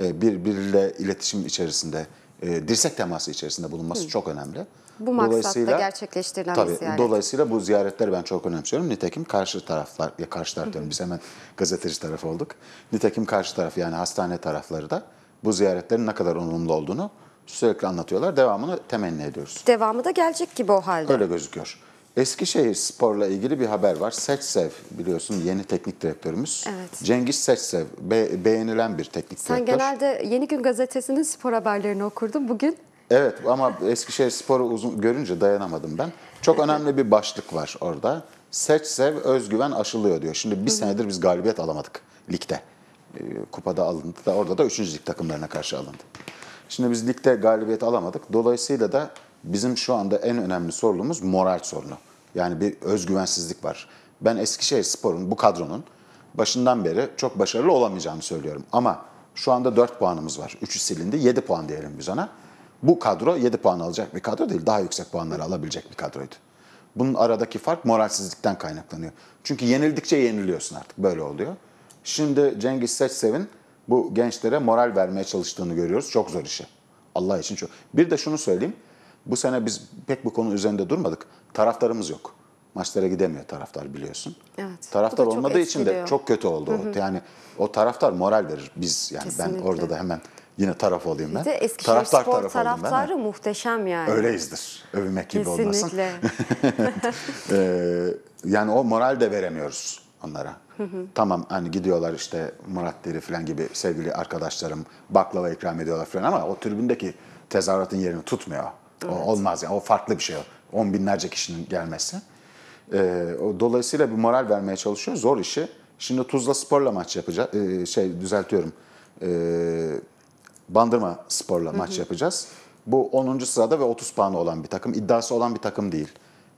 birbiriyle iletişim içerisinde e, dirsek teması içerisinde bulunması Hı. çok önemli. Bu maksatta gerçekleştirilen tabii, bir ziyaret. Dolayısıyla bu ziyaretleri ben çok önemsiyorum. Nitekim karşı taraflar, ya karşı taraf diyorum biz hemen gazeteci taraf olduk. Nitekim karşı taraf yani hastane tarafları da bu ziyaretlerin ne kadar onurlu olduğunu sürekli anlatıyorlar. Devamını temenni ediyoruz. Devamı da gelecek gibi o halde. Öyle gözüküyor. Eskişehir Spor'la ilgili bir haber var. Seçsev biliyorsun yeni teknik direktörümüz. Evet. Cengiz Seçsev be, beğenilen bir teknik Sen direktör. Sen genelde Yeni Gün gazetesinin spor haberlerini okurdun bugün. Evet ama Eskişehir Spor'u uzun görünce dayanamadım ben. Çok önemli bir başlık var orada. Seçsev özgüven aşılıyor diyor. Şimdi bir senedir biz galibiyet alamadık ligde. Ee, kupada alındı da orada da 3. lig takımlarına karşı alındı. Şimdi biz ligde galibiyet alamadık. Dolayısıyla da Bizim şu anda en önemli sorunumuz moral sorunu. Yani bir özgüvensizlik var. Ben Eskişehir Spor'un, bu kadronun başından beri çok başarılı olamayacağını söylüyorum. Ama şu anda 4 puanımız var. 3'ü silindi, 7 puan diyelim biz ona. Bu kadro 7 puan alacak bir kadro değil, daha yüksek puanları alabilecek bir kadroydu. Bunun aradaki fark moralsizlikten kaynaklanıyor. Çünkü yenildikçe yeniliyorsun artık, böyle oluyor. Şimdi Cengiz Seçsev'in bu gençlere moral vermeye çalıştığını görüyoruz. Çok zor işi. Allah için çok. Bir de şunu söyleyeyim. Bu sene biz pek bu konu üzerinde durmadık. Taraftarımız yok. Maçlara gidemiyor taraftar biliyorsun. Evet. Taraftar olmadığı için de çok kötü oldu. Hı hı. Yani o taraftar moral verir. Biz yani Kesinlikle. ben orada da hemen yine taraf olayım ben. Bir de Eskişehir taraftar Spor taraf taraftarı ben. muhteşem yani. Öyleyizdir. Övünmek gibi olmasın. Kesinlikle. *laughs* Ee, yani o moral de veremiyoruz onlara. Hı hı. Tamam hani gidiyorlar işte Murat Deri falan gibi sevgili arkadaşlarım baklava ikram ediyorlar falan ama o tribündeki tezahüratın yerini tutmuyor. Evet. O olmaz yani o farklı bir şey o. On binlerce kişinin gelmesi. Ee, dolayısıyla bir moral vermeye çalışıyor. Zor işi. Şimdi Tuzla Spor'la maç yapacağız. Ee, şey düzeltiyorum. Ee, Bandırma Spor'la maç yapacağız. Bu 10. sırada ve 30 puanı olan bir takım. iddiası olan bir takım değil.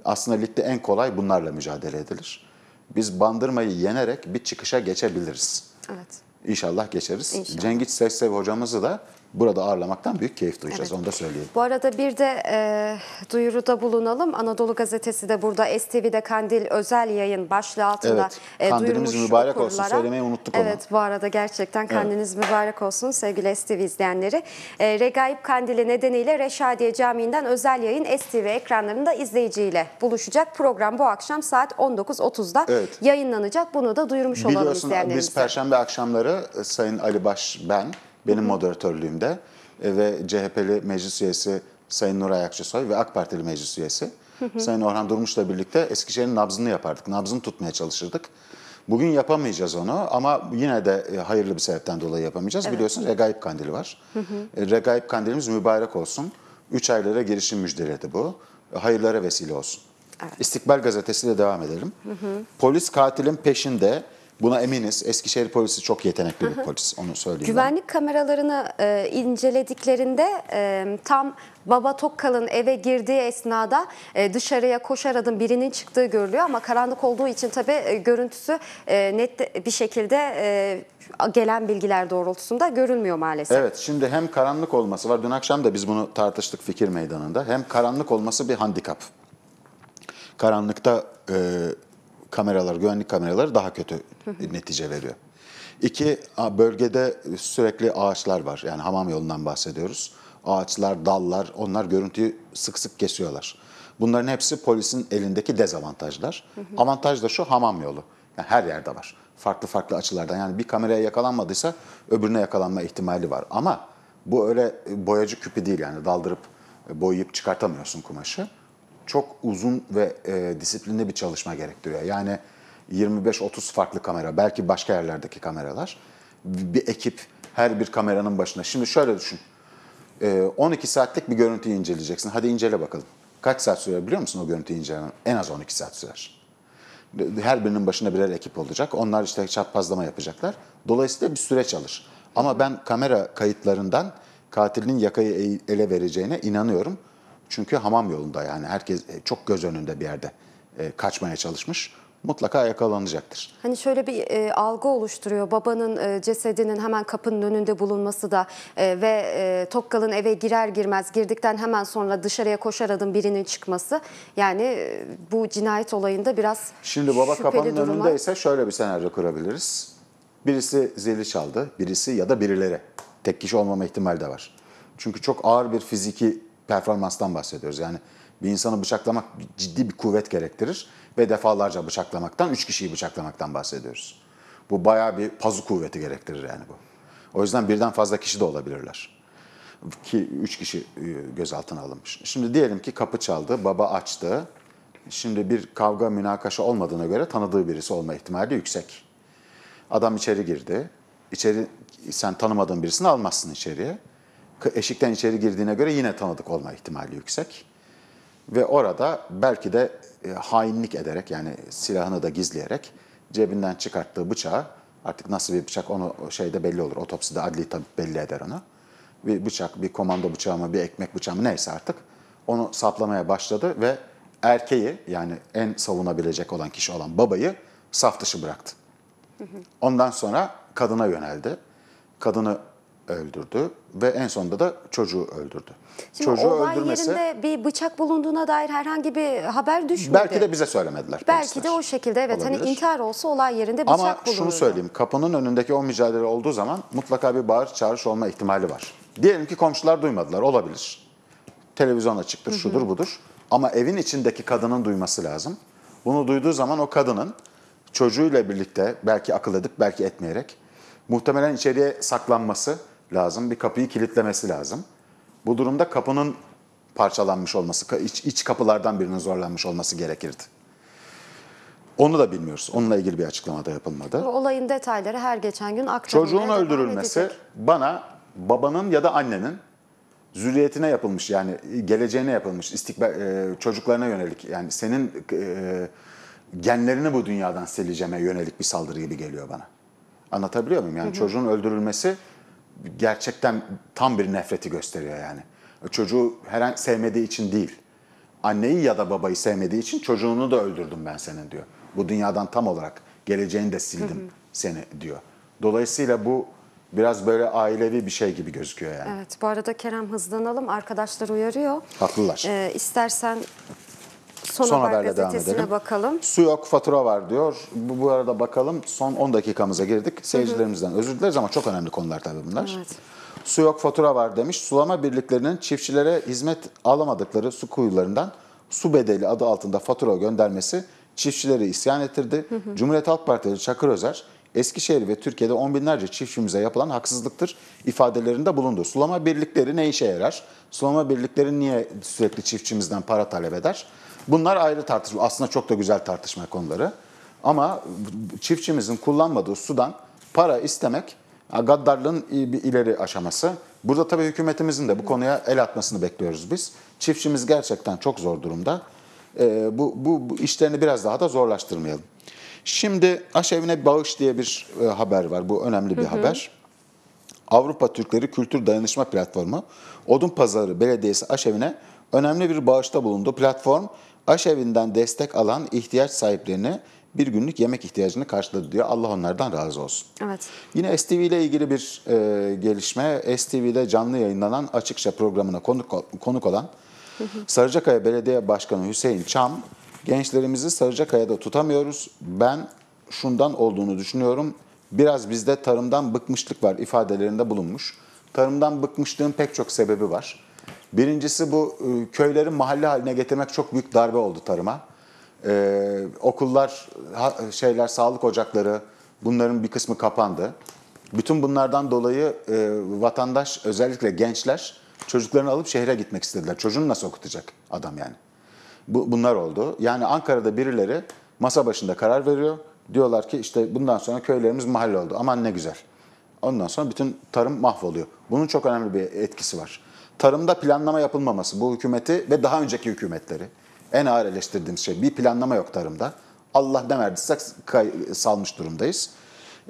Aslında ligde en kolay bunlarla mücadele edilir. Biz Bandırma'yı yenerek bir çıkışa geçebiliriz. Evet. İnşallah geçeriz. İnşallah. Cengiz Sessev hocamızı da burada ağırlamaktan büyük keyif duyacağız. Evet. Onu da söyleyeyim. Bu arada bir de e, duyuruda bulunalım. Anadolu Gazetesi de burada STV'de Kandil özel yayın başlığı altında evet. e, duyurmuş mübarek okurlara. olsun söylemeyi unuttuk evet, onu. Evet bu arada gerçekten kandiliniz evet. mübarek olsun sevgili STV izleyenleri. E, Regaip Kandili nedeniyle Reşadiye Camii'nden özel yayın STV ekranlarında izleyiciyle buluşacak. Program bu akşam saat 19.30'da evet. yayınlanacak. Bunu da duyurmuş olalım izleyenlerimize. Biliyorsun biz perşembe akşamları e, Sayın Ali Baş ben benim moderatörlüğümde e, ve CHP'li meclis üyesi Sayın Nuray Akçesoy ve AK Partili meclis üyesi Sayın Orhan Durmuş'la birlikte Eskişehir'in nabzını yapardık. Nabzını tutmaya çalışırdık. Bugün yapamayacağız onu ama yine de e, hayırlı bir sebepten dolayı yapamayacağız. Evet. Biliyorsunuz Regaip Kandili var. Hı hı. E, Regaip Kandilimiz mübarek olsun. üç aylara girişim müjdeledi bu. Hayırlara vesile olsun. Evet. İstikbal Gazetesi'yle devam edelim. Hı hı. Polis katilin peşinde Buna eminiz. Eskişehir polisi çok yetenekli bir polis. Onu söyleyeyim. Güvenlik ben. kameralarını e, incelediklerinde e, tam Baba Tokkal'ın eve girdiği esnada e, dışarıya koşar adım birinin çıktığı görülüyor ama karanlık olduğu için tabii e, görüntüsü e, net bir şekilde e, gelen bilgiler doğrultusunda görülmüyor maalesef. Evet şimdi hem karanlık olması var. Dün akşam da biz bunu tartıştık fikir meydanında. Hem karanlık olması bir handikap. Karanlıkta e, kameralar, güvenlik kameraları daha kötü netice veriyor. İki, bölgede sürekli ağaçlar var. Yani hamam yolundan bahsediyoruz. Ağaçlar, dallar, onlar görüntüyü sık sık kesiyorlar. Bunların hepsi polisin elindeki dezavantajlar. Avantaj da şu hamam yolu. Yani her yerde var. Farklı farklı açılardan. Yani bir kameraya yakalanmadıysa öbürüne yakalanma ihtimali var. Ama bu öyle boyacı küpü değil yani daldırıp e, boyayıp çıkartamıyorsun kumaşı çok uzun ve e, disiplinli bir çalışma gerektiriyor. Yani 25-30 farklı kamera, belki başka yerlerdeki kameralar. Bir ekip her bir kameranın başına. Şimdi şöyle düşün. E, 12 saatlik bir görüntüyü inceleyeceksin. Hadi incele bakalım. Kaç saat sürer biliyor musun o görüntüyü incelemen? En az 12 saat sürer. Her birinin başında birer ekip olacak. Onlar işte çarpazlama yapacaklar. Dolayısıyla bir süreç alır. Ama ben kamera kayıtlarından katilin yakayı ele vereceğine inanıyorum. Çünkü hamam yolunda yani herkes e, çok göz önünde bir yerde e, kaçmaya çalışmış mutlaka yakalanacaktır. Hani şöyle bir e, algı oluşturuyor. Babanın e, cesedinin hemen kapının önünde bulunması da e, ve e, Tokkal'ın eve girer girmez girdikten hemen sonra dışarıya koşar adım birinin çıkması. Yani e, bu cinayet olayında biraz Şimdi baba kapının duruma... ise şöyle bir senaryo kurabiliriz. Birisi zili çaldı, birisi ya da birileri. Tek kişi olmama ihtimali de var. Çünkü çok ağır bir fiziki performanstan bahsediyoruz. Yani bir insanı bıçaklamak ciddi bir kuvvet gerektirir ve defalarca bıçaklamaktan, üç kişiyi bıçaklamaktan bahsediyoruz. Bu bayağı bir pazu kuvveti gerektirir yani bu. O yüzden birden fazla kişi de olabilirler. Ki üç kişi e, gözaltına alınmış. Şimdi diyelim ki kapı çaldı, baba açtı. Şimdi bir kavga münakaşa olmadığına göre tanıdığı birisi olma ihtimali yüksek. Adam içeri girdi. İçeri sen tanımadığın birisini almazsın içeriye eşikten içeri girdiğine göre yine tanıdık olma ihtimali yüksek. Ve orada belki de e, hainlik ederek yani silahını da gizleyerek cebinden çıkarttığı bıçağı artık nasıl bir bıçak onu şeyde belli olur. Otopside adli tabip belli eder onu. Bir bıçak, bir komando bıçağı mı, bir ekmek bıçağı mı neyse artık onu saplamaya başladı ve erkeği yani en savunabilecek olan kişi olan babayı saf dışı bıraktı. Ondan sonra kadına yöneldi. Kadını öldürdü ve en sonunda da çocuğu öldürdü. Şimdi çocuğu olay öldürmesi, yerinde bir bıçak bulunduğuna dair herhangi bir haber düşmedi. Belki de bize söylemediler. Belki de o şekilde evet hani Olabilir. hani intihar olsa olay yerinde bıçak bulunurdu. Ama şunu söyleyeyim kapının önündeki o mücadele olduğu zaman mutlaka bir bağır çağrış olma ihtimali var. Diyelim ki komşular duymadılar olabilir. Televizyon açıktır, şudur budur. Ama evin içindeki kadının duyması lazım. Bunu duyduğu zaman o kadının çocuğuyla birlikte belki akıl edip belki etmeyerek muhtemelen içeriye saklanması lazım. Bir kapıyı kilitlemesi lazım. Bu durumda kapının parçalanmış olması, iç, iç kapılardan birinin zorlanmış olması gerekirdi. Onu da bilmiyoruz. Onunla ilgili bir açıklama da yapılmadı. Olayın detayları her geçen gün aktarılmaya Çocuğun öldürülmesi bana babanın ya da annenin zürriyetine yapılmış yani geleceğine yapılmış istikbal e, çocuklarına yönelik yani senin e, genlerini bu dünyadan sileceğime yönelik bir saldırı gibi geliyor bana. Anlatabiliyor muyum? Yani hı hı. çocuğun öldürülmesi gerçekten tam bir nefreti gösteriyor yani. Çocuğu her an sevmediği için değil. Anneyi ya da babayı sevmediği için çocuğunu da öldürdüm ben senin diyor. Bu dünyadan tam olarak geleceğini de sildim hı hı. seni diyor. Dolayısıyla bu biraz böyle ailevi bir şey gibi gözüküyor yani. Evet bu arada Kerem hızlanalım. Arkadaşlar uyarıyor. Haklılar. Ee, istersen Son, Son haber haberle devam edelim. bakalım. Su yok, fatura var diyor. Bu, bu arada bakalım son 10 dakikamıza girdik. Seyircilerimizden hı hı. özür dileriz ama çok önemli konular tabii bunlar. Evet. Su yok, fatura var demiş. Sulama birliklerinin çiftçilere hizmet alamadıkları su kuyularından su bedeli adı altında fatura göndermesi çiftçileri isyan ettirdi. Hı hı. Cumhuriyet Halk Partili Çakır Özer, Eskişehir ve Türkiye'de on binlerce çiftçimize yapılan haksızlıktır ifadelerinde bulundu. Sulama birlikleri ne işe yarar? Sulama birlikleri niye sürekli çiftçimizden para talep eder? Bunlar ayrı tartışma. Aslında çok da güzel tartışma konuları. Ama çiftçimizin kullanmadığı sudan para istemek gaddarlığın bir ileri aşaması. Burada tabii hükümetimizin de bu konuya el atmasını bekliyoruz biz. Çiftçimiz gerçekten çok zor durumda. Ee, bu, bu, bu işlerini biraz daha da zorlaştırmayalım. Şimdi aşevine bağış diye bir e, haber var. Bu önemli bir hı hı. haber. Avrupa Türkleri Kültür Dayanışma Platformu Odun Pazarı Belediyesi aşevine önemli bir bağışta bulundu. Platform aşevinden destek alan ihtiyaç sahiplerini bir günlük yemek ihtiyacını karşıladı diyor. Allah onlardan razı olsun. Evet. Yine STV ile ilgili bir e, gelişme. STV'de canlı yayınlanan Açıkça programına konuk, konuk olan Sarıcakaya Belediye Başkanı Hüseyin Çam, gençlerimizi Sarıcakaya'da tutamıyoruz. Ben şundan olduğunu düşünüyorum. Biraz bizde tarımdan bıkmışlık var ifadelerinde bulunmuş. Tarımdan bıkmışlığın pek çok sebebi var. Birincisi bu e, köylerin mahalle haline getirmek çok büyük darbe oldu tarıma. Ee, okullar, şeyler, sağlık ocakları bunların bir kısmı kapandı. Bütün bunlardan dolayı e, vatandaş özellikle gençler çocuklarını alıp şehre gitmek istediler. Çocuğunu nasıl okutacak adam yani? Bu, bunlar oldu. Yani Ankara'da birileri masa başında karar veriyor. Diyorlar ki işte bundan sonra köylerimiz mahalle oldu. Aman ne güzel. Ondan sonra bütün tarım mahvoluyor. Bunun çok önemli bir etkisi var tarımda planlama yapılmaması bu hükümeti ve daha önceki hükümetleri en ağır eleştirdiğimiz şey. Bir planlama yok tarımda. Allah ne verdiyse salmış durumdayız.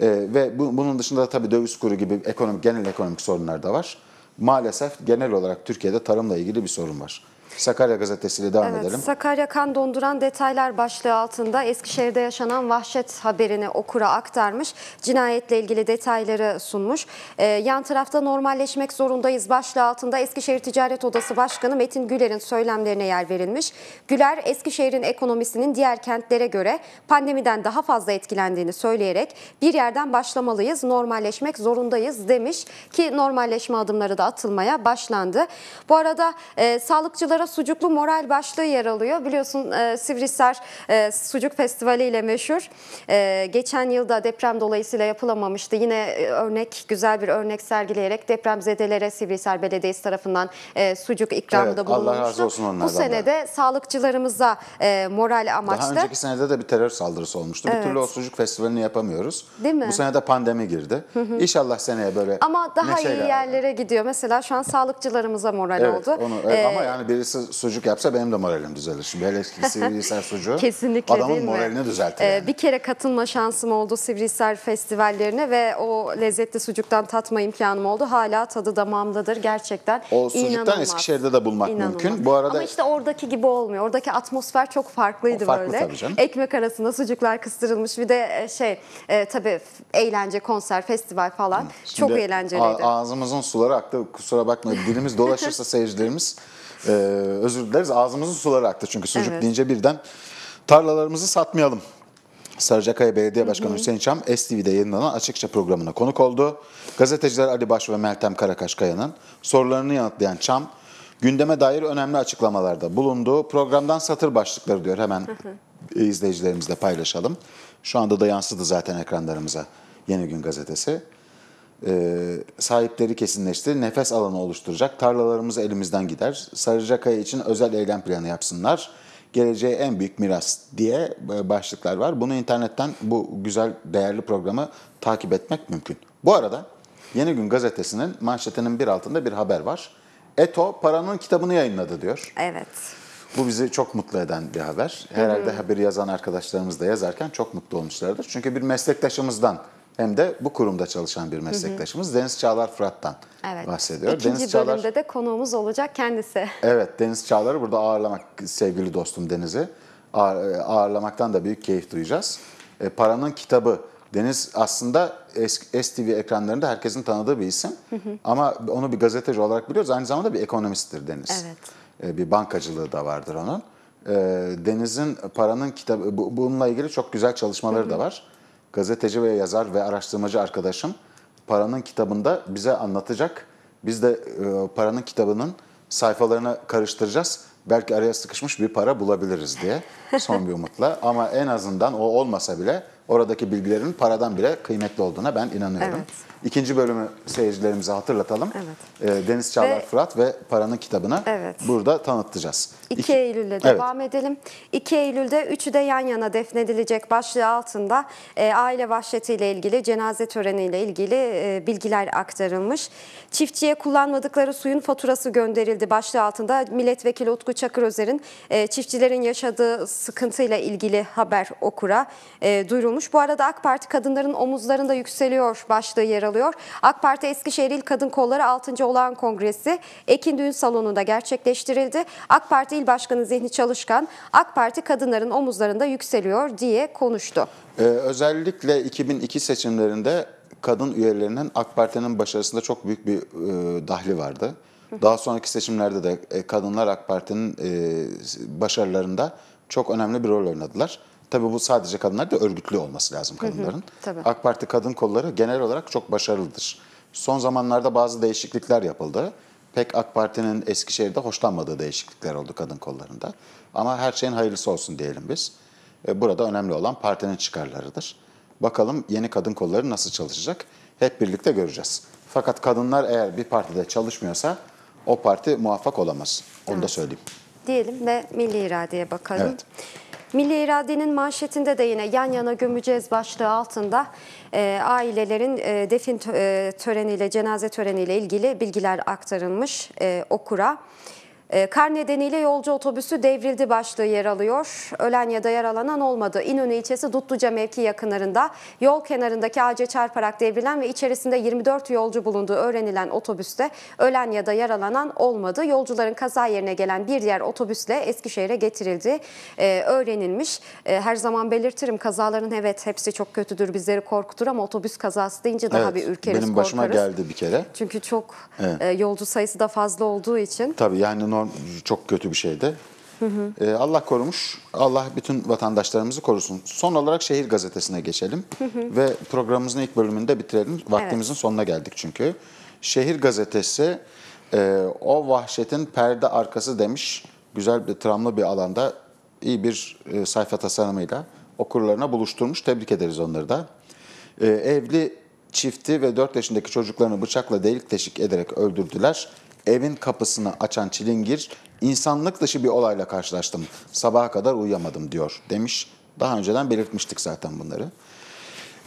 E, ve bu, bunun dışında da tabii döviz kuru gibi ekonomik, genel ekonomik sorunlar da var. Maalesef genel olarak Türkiye'de tarımla ilgili bir sorun var. Sakarya gazetesiyle devam evet, edelim. Sakarya kan donduran detaylar başlığı altında Eskişehir'de yaşanan vahşet haberini okura aktarmış. Cinayetle ilgili detayları sunmuş. Ee, yan tarafta normalleşmek zorundayız başlığı altında Eskişehir Ticaret Odası Başkanı Metin Güler'in söylemlerine yer verilmiş. Güler Eskişehir'in ekonomisinin diğer kentlere göre pandemiden daha fazla etkilendiğini söyleyerek bir yerden başlamalıyız, normalleşmek zorundayız demiş ki normalleşme adımları da atılmaya başlandı. Bu arada e, sağlıkçılara sonra sucuklu moral başlığı yer alıyor. Biliyorsun e, Sivrisar e, Sucuk Festivali ile meşhur. E, geçen yılda deprem dolayısıyla yapılamamıştı. Yine e, örnek güzel bir örnek sergileyerek depremzedelere Sivrisar Belediyesi tarafından e, sucuk ikramı evet, da bulunmuştu. Allah razı olsun onlardan Bu sene de sağlıkçılarımıza e, moral amaçlı. Daha önceki senede de bir terör saldırısı olmuştu. Evet. Bir türlü o sucuk festivalini yapamıyoruz. Değil mi? Bu sene de pandemi girdi. Hı hı. İnşallah seneye böyle Ama daha iyi yerlere abi. gidiyor. Mesela şu an sağlıkçılarımıza moral evet, oldu. Onu, evet, ee, ama yani birisi birisi sucuk yapsa benim de moralim düzelir. Şimdi hele ki *laughs* sucuğu Kesinlikle adamın değil mi? moralini düzeltir. Ee, yani. Bir kere katılma şansım oldu sivrihisar festivallerine ve o lezzetli sucuktan tatma imkanım oldu. Hala tadı damağımdadır gerçekten. O sucuktan inanılmaz. Eskişehir'de de bulmak inanılmaz. mümkün. Bu arada Ama işte oradaki gibi olmuyor. Oradaki atmosfer çok farklıydı o farklı böyle. Tabii canım. Ekmek arasında sucuklar kıstırılmış. Bir de e, şey e, tabii eğlence, konser, festival falan hmm. Şimdi, çok eğlenceliydi. Ağzımızın suları aktı. Kusura bakmayın. Dilimiz dolaşırsa *laughs* seyircilerimiz ee, özür dileriz ağzımızın suları aktı çünkü sucuk evet. deyince birden tarlalarımızı satmayalım. Sarıcakaya Belediye Başkanı hı hı. Hüseyin Çam, STV'de yayınlanan Açıkça programına konuk oldu. Gazeteciler Ali Baş ve Meltem Kayanın sorularını yanıtlayan Çam, gündeme dair önemli açıklamalarda bulundu. Programdan satır başlıkları diyor hemen hı hı. izleyicilerimizle paylaşalım. Şu anda da yansıdı zaten ekranlarımıza Yeni Gün Gazetesi e, sahipleri kesinleşti. Nefes alanı oluşturacak. Tarlalarımız elimizden gider. Sarıcakaya için özel eylem planı yapsınlar. Geleceğe en büyük miras diye e, başlıklar var. Bunu internetten bu güzel değerli programı takip etmek mümkün. Bu arada Yeni Gün gazetesinin manşetinin bir altında bir haber var. Eto paranın kitabını yayınladı diyor. Evet. Bu bizi çok mutlu eden bir haber. Herhalde haberi yazan arkadaşlarımız da yazarken çok mutlu olmuşlardır. Çünkü bir meslektaşımızdan hem de bu kurumda çalışan bir meslektaşımız hı hı. Deniz Çağlar Fırat'tan evet. bahsediyor. İkinci Deniz Çağlar, bölümde de konuğumuz olacak kendisi. Evet Deniz Çağlar'ı burada ağırlamak sevgili dostum Deniz'i e, ağırlamaktan da büyük keyif duyacağız. E, Paranın Kitabı Deniz aslında STV ekranlarında herkesin tanıdığı bir isim. Hı hı. Ama onu bir gazeteci olarak biliyoruz. Aynı zamanda bir ekonomisttir Deniz. Evet. E, bir bankacılığı da vardır onun. E, Deniz'in Paranın Kitabı bu bununla ilgili çok güzel çalışmaları hı hı. da var gazeteci ve yazar ve araştırmacı arkadaşım paranın kitabında bize anlatacak. Biz de e, paranın kitabının sayfalarını karıştıracağız. Belki araya sıkışmış bir para bulabiliriz diye *laughs* son bir umutla. Ama en azından o olmasa bile oradaki bilgilerin paradan bile kıymetli olduğuna ben inanıyorum. Evet. İkinci bölümü seyircilerimize hatırlatalım. Evet. Ee, Deniz Çağlar ve, Fırat ve Paranın kitabını evet. burada tanıtacağız. 2 Eylül'de evet. devam edelim. 2 Eylül'de üçü de yan yana defnedilecek başlığı altında e, aile vahşetiyle ilgili, cenaze töreniyle ilgili e, bilgiler aktarılmış. Çiftçiye kullanmadıkları suyun faturası gönderildi başlığı altında. Milletvekili Utku Çakırözer'in e, çiftçilerin yaşadığı sıkıntıyla ilgili haber okura e, duyurulmuş. Bu arada AK Parti kadınların omuzlarında yükseliyor başlığı yer alıyor alıyor. AK Parti Eskişehir İl Kadın Kolları 6. Olağan Kongresi Ekin Düğün Salonu'nda gerçekleştirildi. AK Parti İl Başkanı Zihni Çalışkan, AK Parti kadınların omuzlarında yükseliyor diye konuştu. Ee, özellikle 2002 seçimlerinde kadın üyelerinin AK Parti'nin başarısında çok büyük bir e, dahli vardı. Daha sonraki seçimlerde de e, kadınlar AK Parti'nin e, başarılarında çok önemli bir rol oynadılar. Tabii bu sadece kadınlar da örgütlü olması lazım kadınların. Hı hı, tabii. AK Parti kadın kolları genel olarak çok başarılıdır. Son zamanlarda bazı değişiklikler yapıldı. Pek AK Parti'nin Eskişehir'de hoşlanmadığı değişiklikler oldu kadın kollarında. Ama her şeyin hayırlısı olsun diyelim biz. E, burada önemli olan partinin çıkarlarıdır. Bakalım yeni kadın kolları nasıl çalışacak? Hep birlikte göreceğiz. Fakat kadınlar eğer bir partide çalışmıyorsa o parti muvaffak olamaz. Onu evet. da söyleyeyim. Diyelim ve milli iradeye bakalım. Evet. Milli İrade'nin manşetinde de yine yan yana gömeceğiz başlığı altında e, ailelerin e, defin e, töreniyle, cenaze töreniyle ilgili bilgiler aktarılmış e, okura. Ee, kar nedeniyle yolcu otobüsü devrildi başlığı yer alıyor. Ölen ya da yaralanan olmadı. İnönü ilçesi Dutluca mevki yakınlarında yol kenarındaki ağaca çarparak devrilen ve içerisinde 24 yolcu bulunduğu öğrenilen otobüste ölen ya da yaralanan olmadı. Yolcuların kaza yerine gelen bir diğer otobüsle Eskişehir'e getirildi. Ee, öğrenilmiş. Ee, her zaman belirtirim kazaların evet hepsi çok kötüdür bizleri korkutur ama otobüs kazası deyince daha evet, bir ürkeriz benim başıma korkarız. geldi bir kere. Çünkü çok evet. e, yolcu sayısı da fazla olduğu için. Tabii yani normal çok kötü bir şeydi. Hı hı. E, ee, Allah korumuş. Allah bütün vatandaşlarımızı korusun. Son olarak şehir gazetesine geçelim hı hı. ve programımızın ilk bölümünü de bitirelim. Vaktimizin evet. sonuna geldik çünkü. Şehir gazetesi e, o vahşetin perde arkası demiş. Güzel bir tramlı bir alanda iyi bir e, sayfa tasarımıyla okurlarına buluşturmuş. Tebrik ederiz onları da. E, evli çifti ve 4 yaşındaki çocuklarını bıçakla delik deşik ederek öldürdüler. Evin kapısını açan Çilingir, insanlık dışı bir olayla karşılaştım. Sabaha kadar uyuyamadım diyor demiş. Daha önceden belirtmiştik zaten bunları.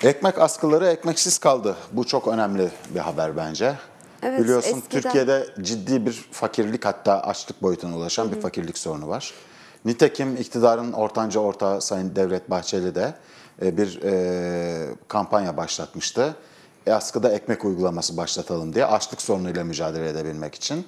Ekmek askıları ekmeksiz kaldı. Bu çok önemli bir haber bence. Evet, Biliyorsun eskiden... Türkiye'de ciddi bir fakirlik hatta açlık boyutuna ulaşan Hı -hı. bir fakirlik sorunu var. Nitekim iktidarın ortanca ortağı Sayın Devlet Bahçeli de e, bir e, kampanya başlatmıştı askıda ekmek uygulaması başlatalım diye açlık sorunuyla mücadele edebilmek için.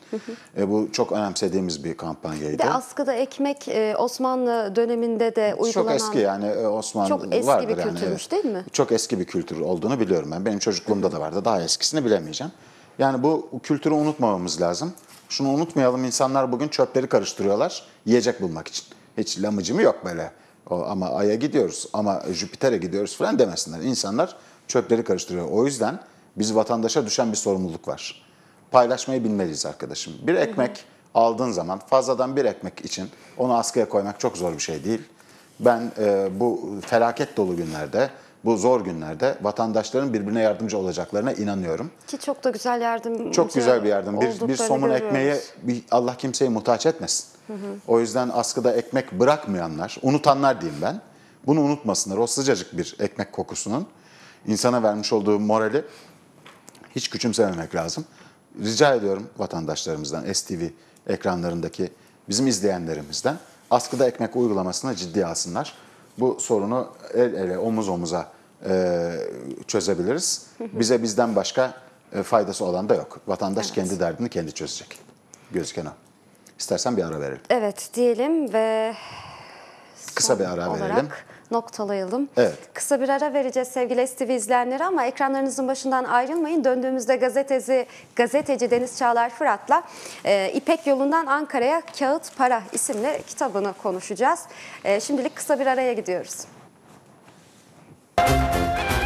E, bu çok önemsediğimiz bir kampanyaydı. Bir de askıda ekmek e, Osmanlı döneminde de uygulanan... Çok eski yani e, Osmanlı Çok eski vardır bir kültürmüş yani, evet. değil mi? Çok eski bir kültür olduğunu biliyorum ben. Benim çocukluğumda da vardı. Daha eskisini bilemeyeceğim. Yani bu kültürü unutmamamız lazım. Şunu unutmayalım insanlar bugün çöpleri karıştırıyorlar yiyecek bulmak için. Hiç lamıcı mı yok böyle? O, ama Ay'a gidiyoruz ama Jüpiter'e gidiyoruz falan demesinler. İnsanlar çöpleri karıştırıyor. O yüzden biz vatandaşa düşen bir sorumluluk var. Paylaşmayı bilmeliyiz arkadaşım. Bir ekmek hı hı. aldığın zaman fazladan bir ekmek için onu askıya koymak çok zor bir şey değil. Ben e, bu felaket dolu günlerde bu zor günlerde vatandaşların birbirine yardımcı olacaklarına inanıyorum. Ki çok da güzel yardım. Çok güzel bir yardım. Bir, bir somun ekmeği Allah kimseyi muhtaç etmesin. Hı hı. O yüzden askıda ekmek bırakmayanlar, unutanlar diyeyim ben. Bunu unutmasınlar. O sıcacık bir ekmek kokusunun insana vermiş olduğu morali hiç küçümsememek lazım. Rica ediyorum vatandaşlarımızdan, STV ekranlarındaki bizim izleyenlerimizden askıda ekmek uygulamasına ciddi alsınlar. Bu sorunu el ele, omuz omuza e, çözebiliriz. *laughs* Bize bizden başka e, faydası olan da yok. Vatandaş evet. kendi derdini kendi çözecek. Gözüken o. İstersen bir ara verelim. Evet diyelim ve kısa bir ara olarak... verelim noktalayalım. Evet. Kısa bir ara vereceğiz sevgili STV izleyenleri ama ekranlarınızın başından ayrılmayın. Döndüğümüzde gazetezi gazeteci Deniz Çağlar Fırat'la e, İpek yolundan Ankara'ya Kağıt Para isimli kitabını konuşacağız. E, şimdilik kısa bir araya gidiyoruz. Müzik